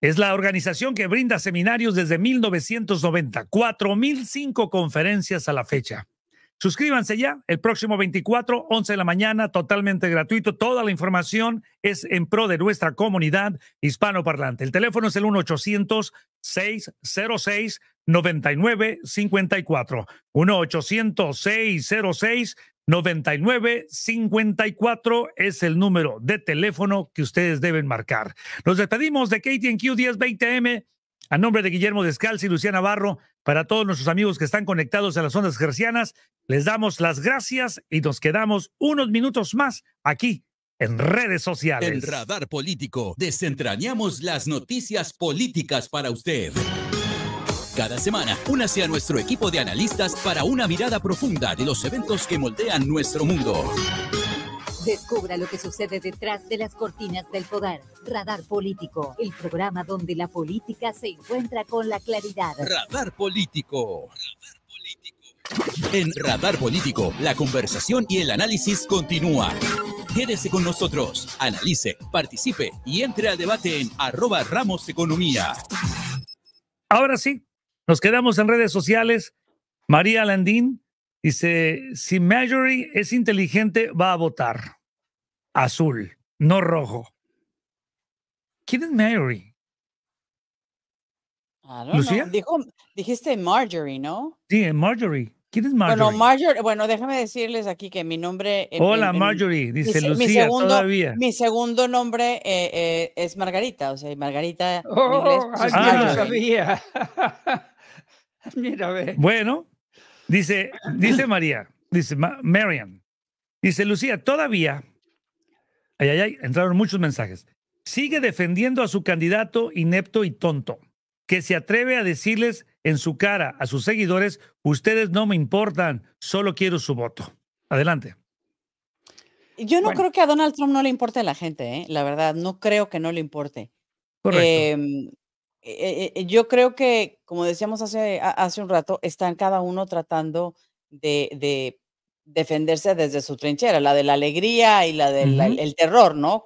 Es la organización que brinda seminarios desde 1990, 4.005 conferencias a la fecha. Suscríbanse ya el próximo 24, 11 de la mañana, totalmente gratuito. Toda la información es en pro de nuestra comunidad hispanoparlante. El teléfono es el 1-800-606-9954. 1-800-606-9954 es el número de teléfono que ustedes deben marcar. Nos despedimos de KTNQ 1020M. A nombre de Guillermo Descalzi y Luciana Barro, para todos nuestros amigos que están conectados a las ondas gercianas, les damos las gracias y nos quedamos unos minutos más aquí en redes sociales. En Radar Político desentrañamos las noticias políticas para usted. Cada semana, únase a nuestro equipo de analistas para una mirada profunda de los eventos que moldean nuestro mundo. Descubra lo que sucede detrás de las cortinas del poder. Radar Político, el programa donde la política se encuentra con la claridad. Radar Político. En Radar Político, la conversación y el análisis continúa. Quédese con nosotros, analice, participe y entre al debate en arroba Ramos Economía. Ahora sí, nos quedamos en redes sociales. María Landín Dice, si Marjorie es inteligente, va a votar azul, no rojo. ¿Quién es Marjorie? ¿Lucía? Dijo, dijiste Marjorie, ¿no? Sí, Marjorie. ¿Quién es Marjorie? Bueno, Marjorie, bueno, déjame decirles aquí que mi nombre. Hola, Marjorie, dice Lucía, mi segundo, nombre eh, eh, es Margarita, o sea, Margarita. Oh, en inglés, pues, sabía. (laughs) Mira, a ver. Bueno, Dice, dice María, dice Marian, dice Lucía, todavía, ay, ay, ay, entraron muchos mensajes, sigue defendiendo a su candidato inepto y tonto, que se atreve a decirles en su cara a sus seguidores, ustedes no me importan, solo quiero su voto. Adelante. Yo no creo que a Donald Trump no le importe la gente, ¿eh? la verdad, no creo que no le importe. Correcto. Em, eh, eh, eh, yo creo que, como decíamos hace, hace un rato, están cada uno tratando de, defenderse desde su trinchera, la de la alegría y la del terror, ¿no?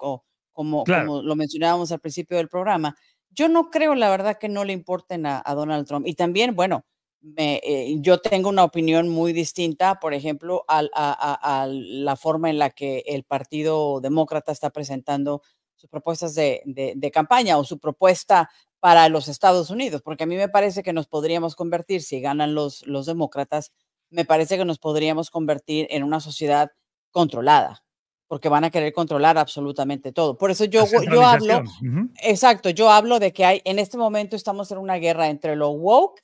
como, lo mencionábamos al principio del programa. Yo no creo, la verdad, que no le importen a, Donald Trump. Y también, bueno, me, yo tengo una opinión muy distinta, por ejemplo, a, la forma en la que el Partido Demócrata está presentando sus propuestas de, de campaña o su propuesta para los Estados Unidos, porque a mí me parece que nos podríamos convertir, si ganan los, los demócratas, me parece que nos podríamos convertir en una sociedad controlada, porque van a querer controlar absolutamente todo. Por eso yo, hablo, exacto, yo hablo de que hay, en este momento estamos en una guerra entre lo woke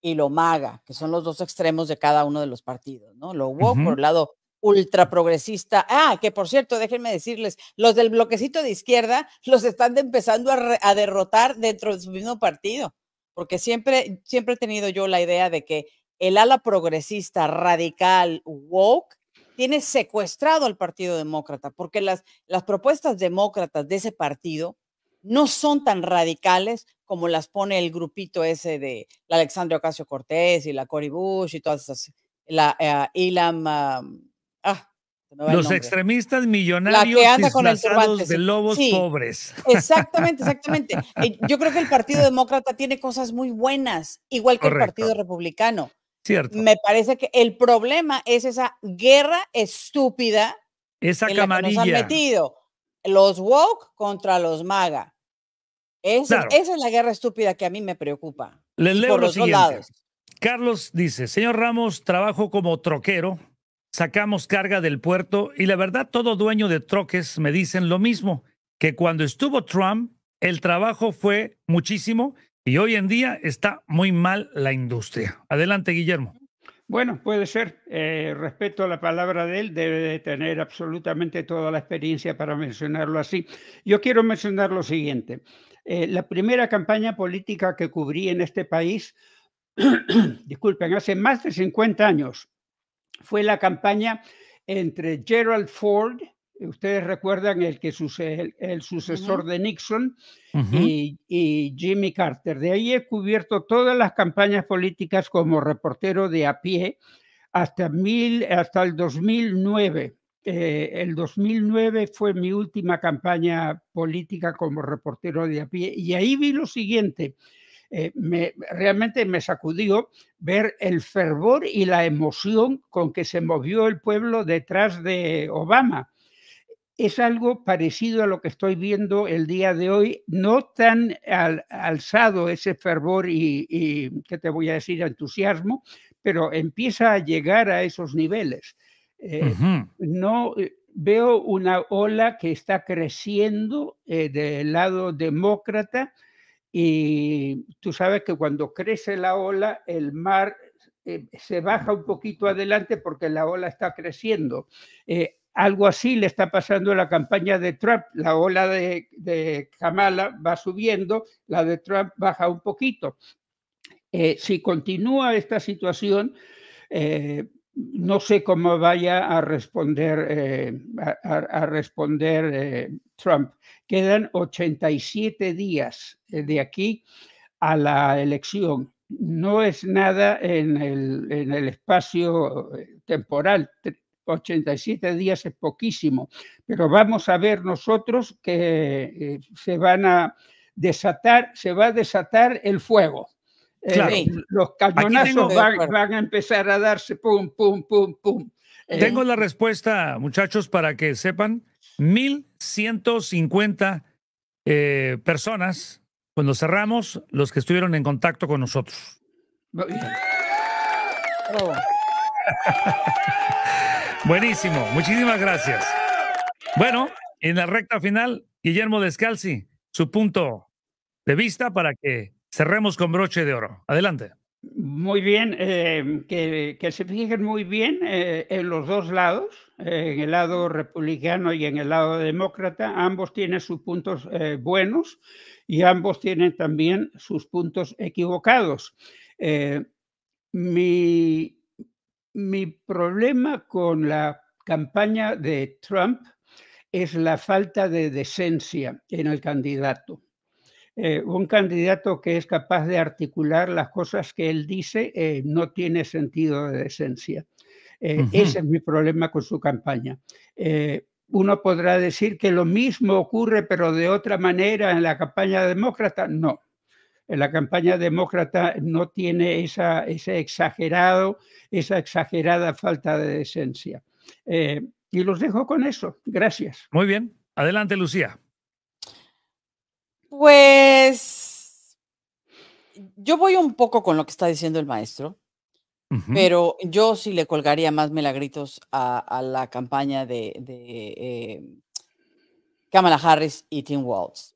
y lo maga, que son los dos extremos de cada uno de los partidos, ¿no? Lo woke por un lado ultra progresista. Ah, que por cierto, déjenme decirles, los del bloquecito de izquierda (laughs) los están empezando a, derrotar dentro de su mismo partido, porque siempre, siempre he tenido yo la idea de que el ala progresista, radical, woke, tiene secuestrado al Partido Demócrata, porque las, las propuestas demócratas de ese partido no son tan radicales como las pone el grupito ese de la Alexandria Ocasio Cortés y la Cory Bush y todas esas, la eh, Ilam, Ah, los extremistas millonarios disfrazados de lobos pobres. Exactamente, exactamente. (laughs) Eh, yo creo que el Partido Demócrata tiene cosas muy buenas, igual que el Partido Republicano. Cierto. Me parece que el problema es esa guerra estúpida esa que han metido los woke contra los maga. Esa, es la guerra estúpida que a mí me preocupa. Les leo los siguiente. Carlos dice, señor Ramos, trabajo como troquero sacamos carga del puerto y la verdad todo dueño de troques me dicen lo mismo, que cuando estuvo Trump el trabajo fue muchísimo y hoy en día está muy mal la industria. Adelante, Guillermo. Bueno, puede ser. Eh, respeto a la palabra de él, debe de tener absolutamente toda la experiencia para mencionarlo así. Yo quiero mencionar lo siguiente. Eh, la primera campaña política que cubrí en este país, (clears throat) disculpen, hace más de 50 años, fue la campaña entre Gerald Ford, ustedes recuerdan el que el, sucesor de Nixon y, Jimmy Carter. De ahí he cubierto todas las campañas políticas como reportero de a pie hasta, mil, hasta el 2009. Eh, el 2009 fue mi última campaña política como reportero de a pie y ahí vi lo siguiente. Eh, me, realmente me sacudió ver el fervor y la emoción con que se movió el pueblo detrás de Obama. Es algo parecido a lo que estoy viendo el día de hoy, no tan alzado ese fervor y, ¿qué te voy a decir?, entusiasmo, pero empieza a llegar a esos niveles. Eh, no eh, veo una ola que está creciendo del lado demócrata y tú sabes que cuando crece la ola, el mar eh, se baja un poquito adelante porque la ola está creciendo. Eh, algo así le está pasando a la campaña de Trump. La ola de, Kamala va subiendo, la de Trump baja un poquito. Eh, si continúa esta situación, no sé cómo vaya a responder, eh, a, responder eh, Trump. Quedan 87 días eh, de aquí a la elección. No es nada en el, en el espacio temporal. 87 días es poquísimo, pero vamos a ver nosotros que se van a desatar, se va a desatar el fuego eh, los cañonazos van, a empezar a darse, pum, pum, pum, pum. Eh, tengo la respuesta, muchachos, para que sepan. 1150 eh, personas, cuando cerramos, los que estuvieron en contacto con nosotros. (laughs) Buenísimo, muchísimas gracias. Bueno, en la recta final, Guillermo Descalzi, su punto de vista para que Cerremos con broche de oro. Adelante. Muy bien, eh, que, se fijen muy bien eh, en los dos lados, eh, en el lado republicano y en el lado demócrata. Ambos tienen sus puntos buenos y ambos tienen también sus puntos equivocados. Mi, mi problema con la campaña de Trump es la falta de decencia en el candidato. Eh, un candidato que es capaz de articular las cosas que él dice eh, no tiene sentido de decencia. Eh, ese es mi problema con su campaña. uno podrá decir que lo mismo ocurre, pero de otra manera en la campaña demócrata. No, en la campaña demócrata no tiene esa, exagerado, esa exagerada falta de decencia. y los dejo con eso. Gracias. Muy bien. Adelante, Lucía. Pues yo voy un poco con lo que está diciendo el maestro, pero yo sí le colgaría más milagritos a, la campaña de, eh, Kamala Harris y Tim Walz.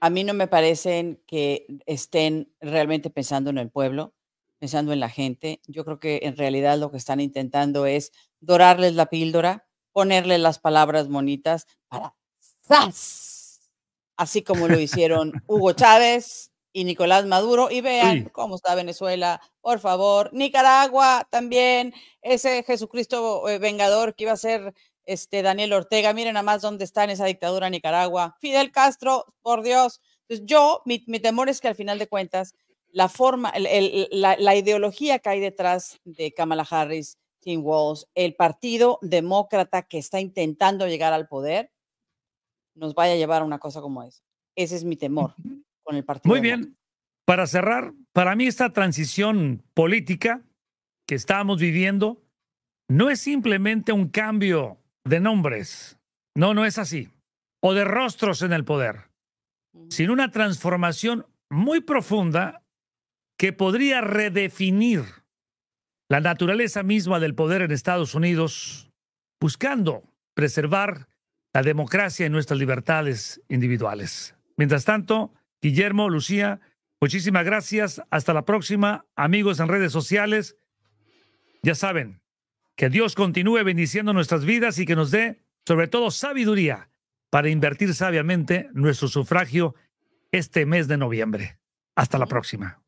A mí no me parecen que estén realmente pensando en el pueblo, pensando en la gente. Yo creo que en realidad lo que están intentando es dorarles la píldora, ponerle las palabras bonitas para ¡zas! así como lo hicieron Hugo Chávez y Nicolás Maduro. Y vean cómo está Venezuela, por favor. Nicaragua también, ese Jesucristo eh, vengador que iba a ser este Daniel Ortega. Miren nada más dónde está en esa dictadura Nicaragua. Fidel Castro, por Dios. Entonces pues yo, mi, temor es que al final de cuentas, la forma, la, ideología que hay detrás de Kamala Harris, Tim Walls, el partido demócrata que está intentando llegar al poder, nos vaya a llevar a una cosa como esa. Ese es mi temor con el partido. Muy bien. Para cerrar, para mí esta transición política que estamos viviendo no es simplemente un cambio de nombres. No, no es así. O de rostros en el poder, sino una transformación muy profunda que podría redefinir la naturaleza misma del poder en Estados Unidos, buscando preservar la democracia y nuestras libertades individuales. Mientras tanto, Guillermo, Lucía, muchísimas gracias. Hasta la próxima, amigos en redes sociales. Ya saben, que Dios continúe bendiciendo nuestras vidas y que nos dé, sobre todo, sabiduría para invertir sabiamente nuestro sufragio este mes de noviembre. Hasta la próxima.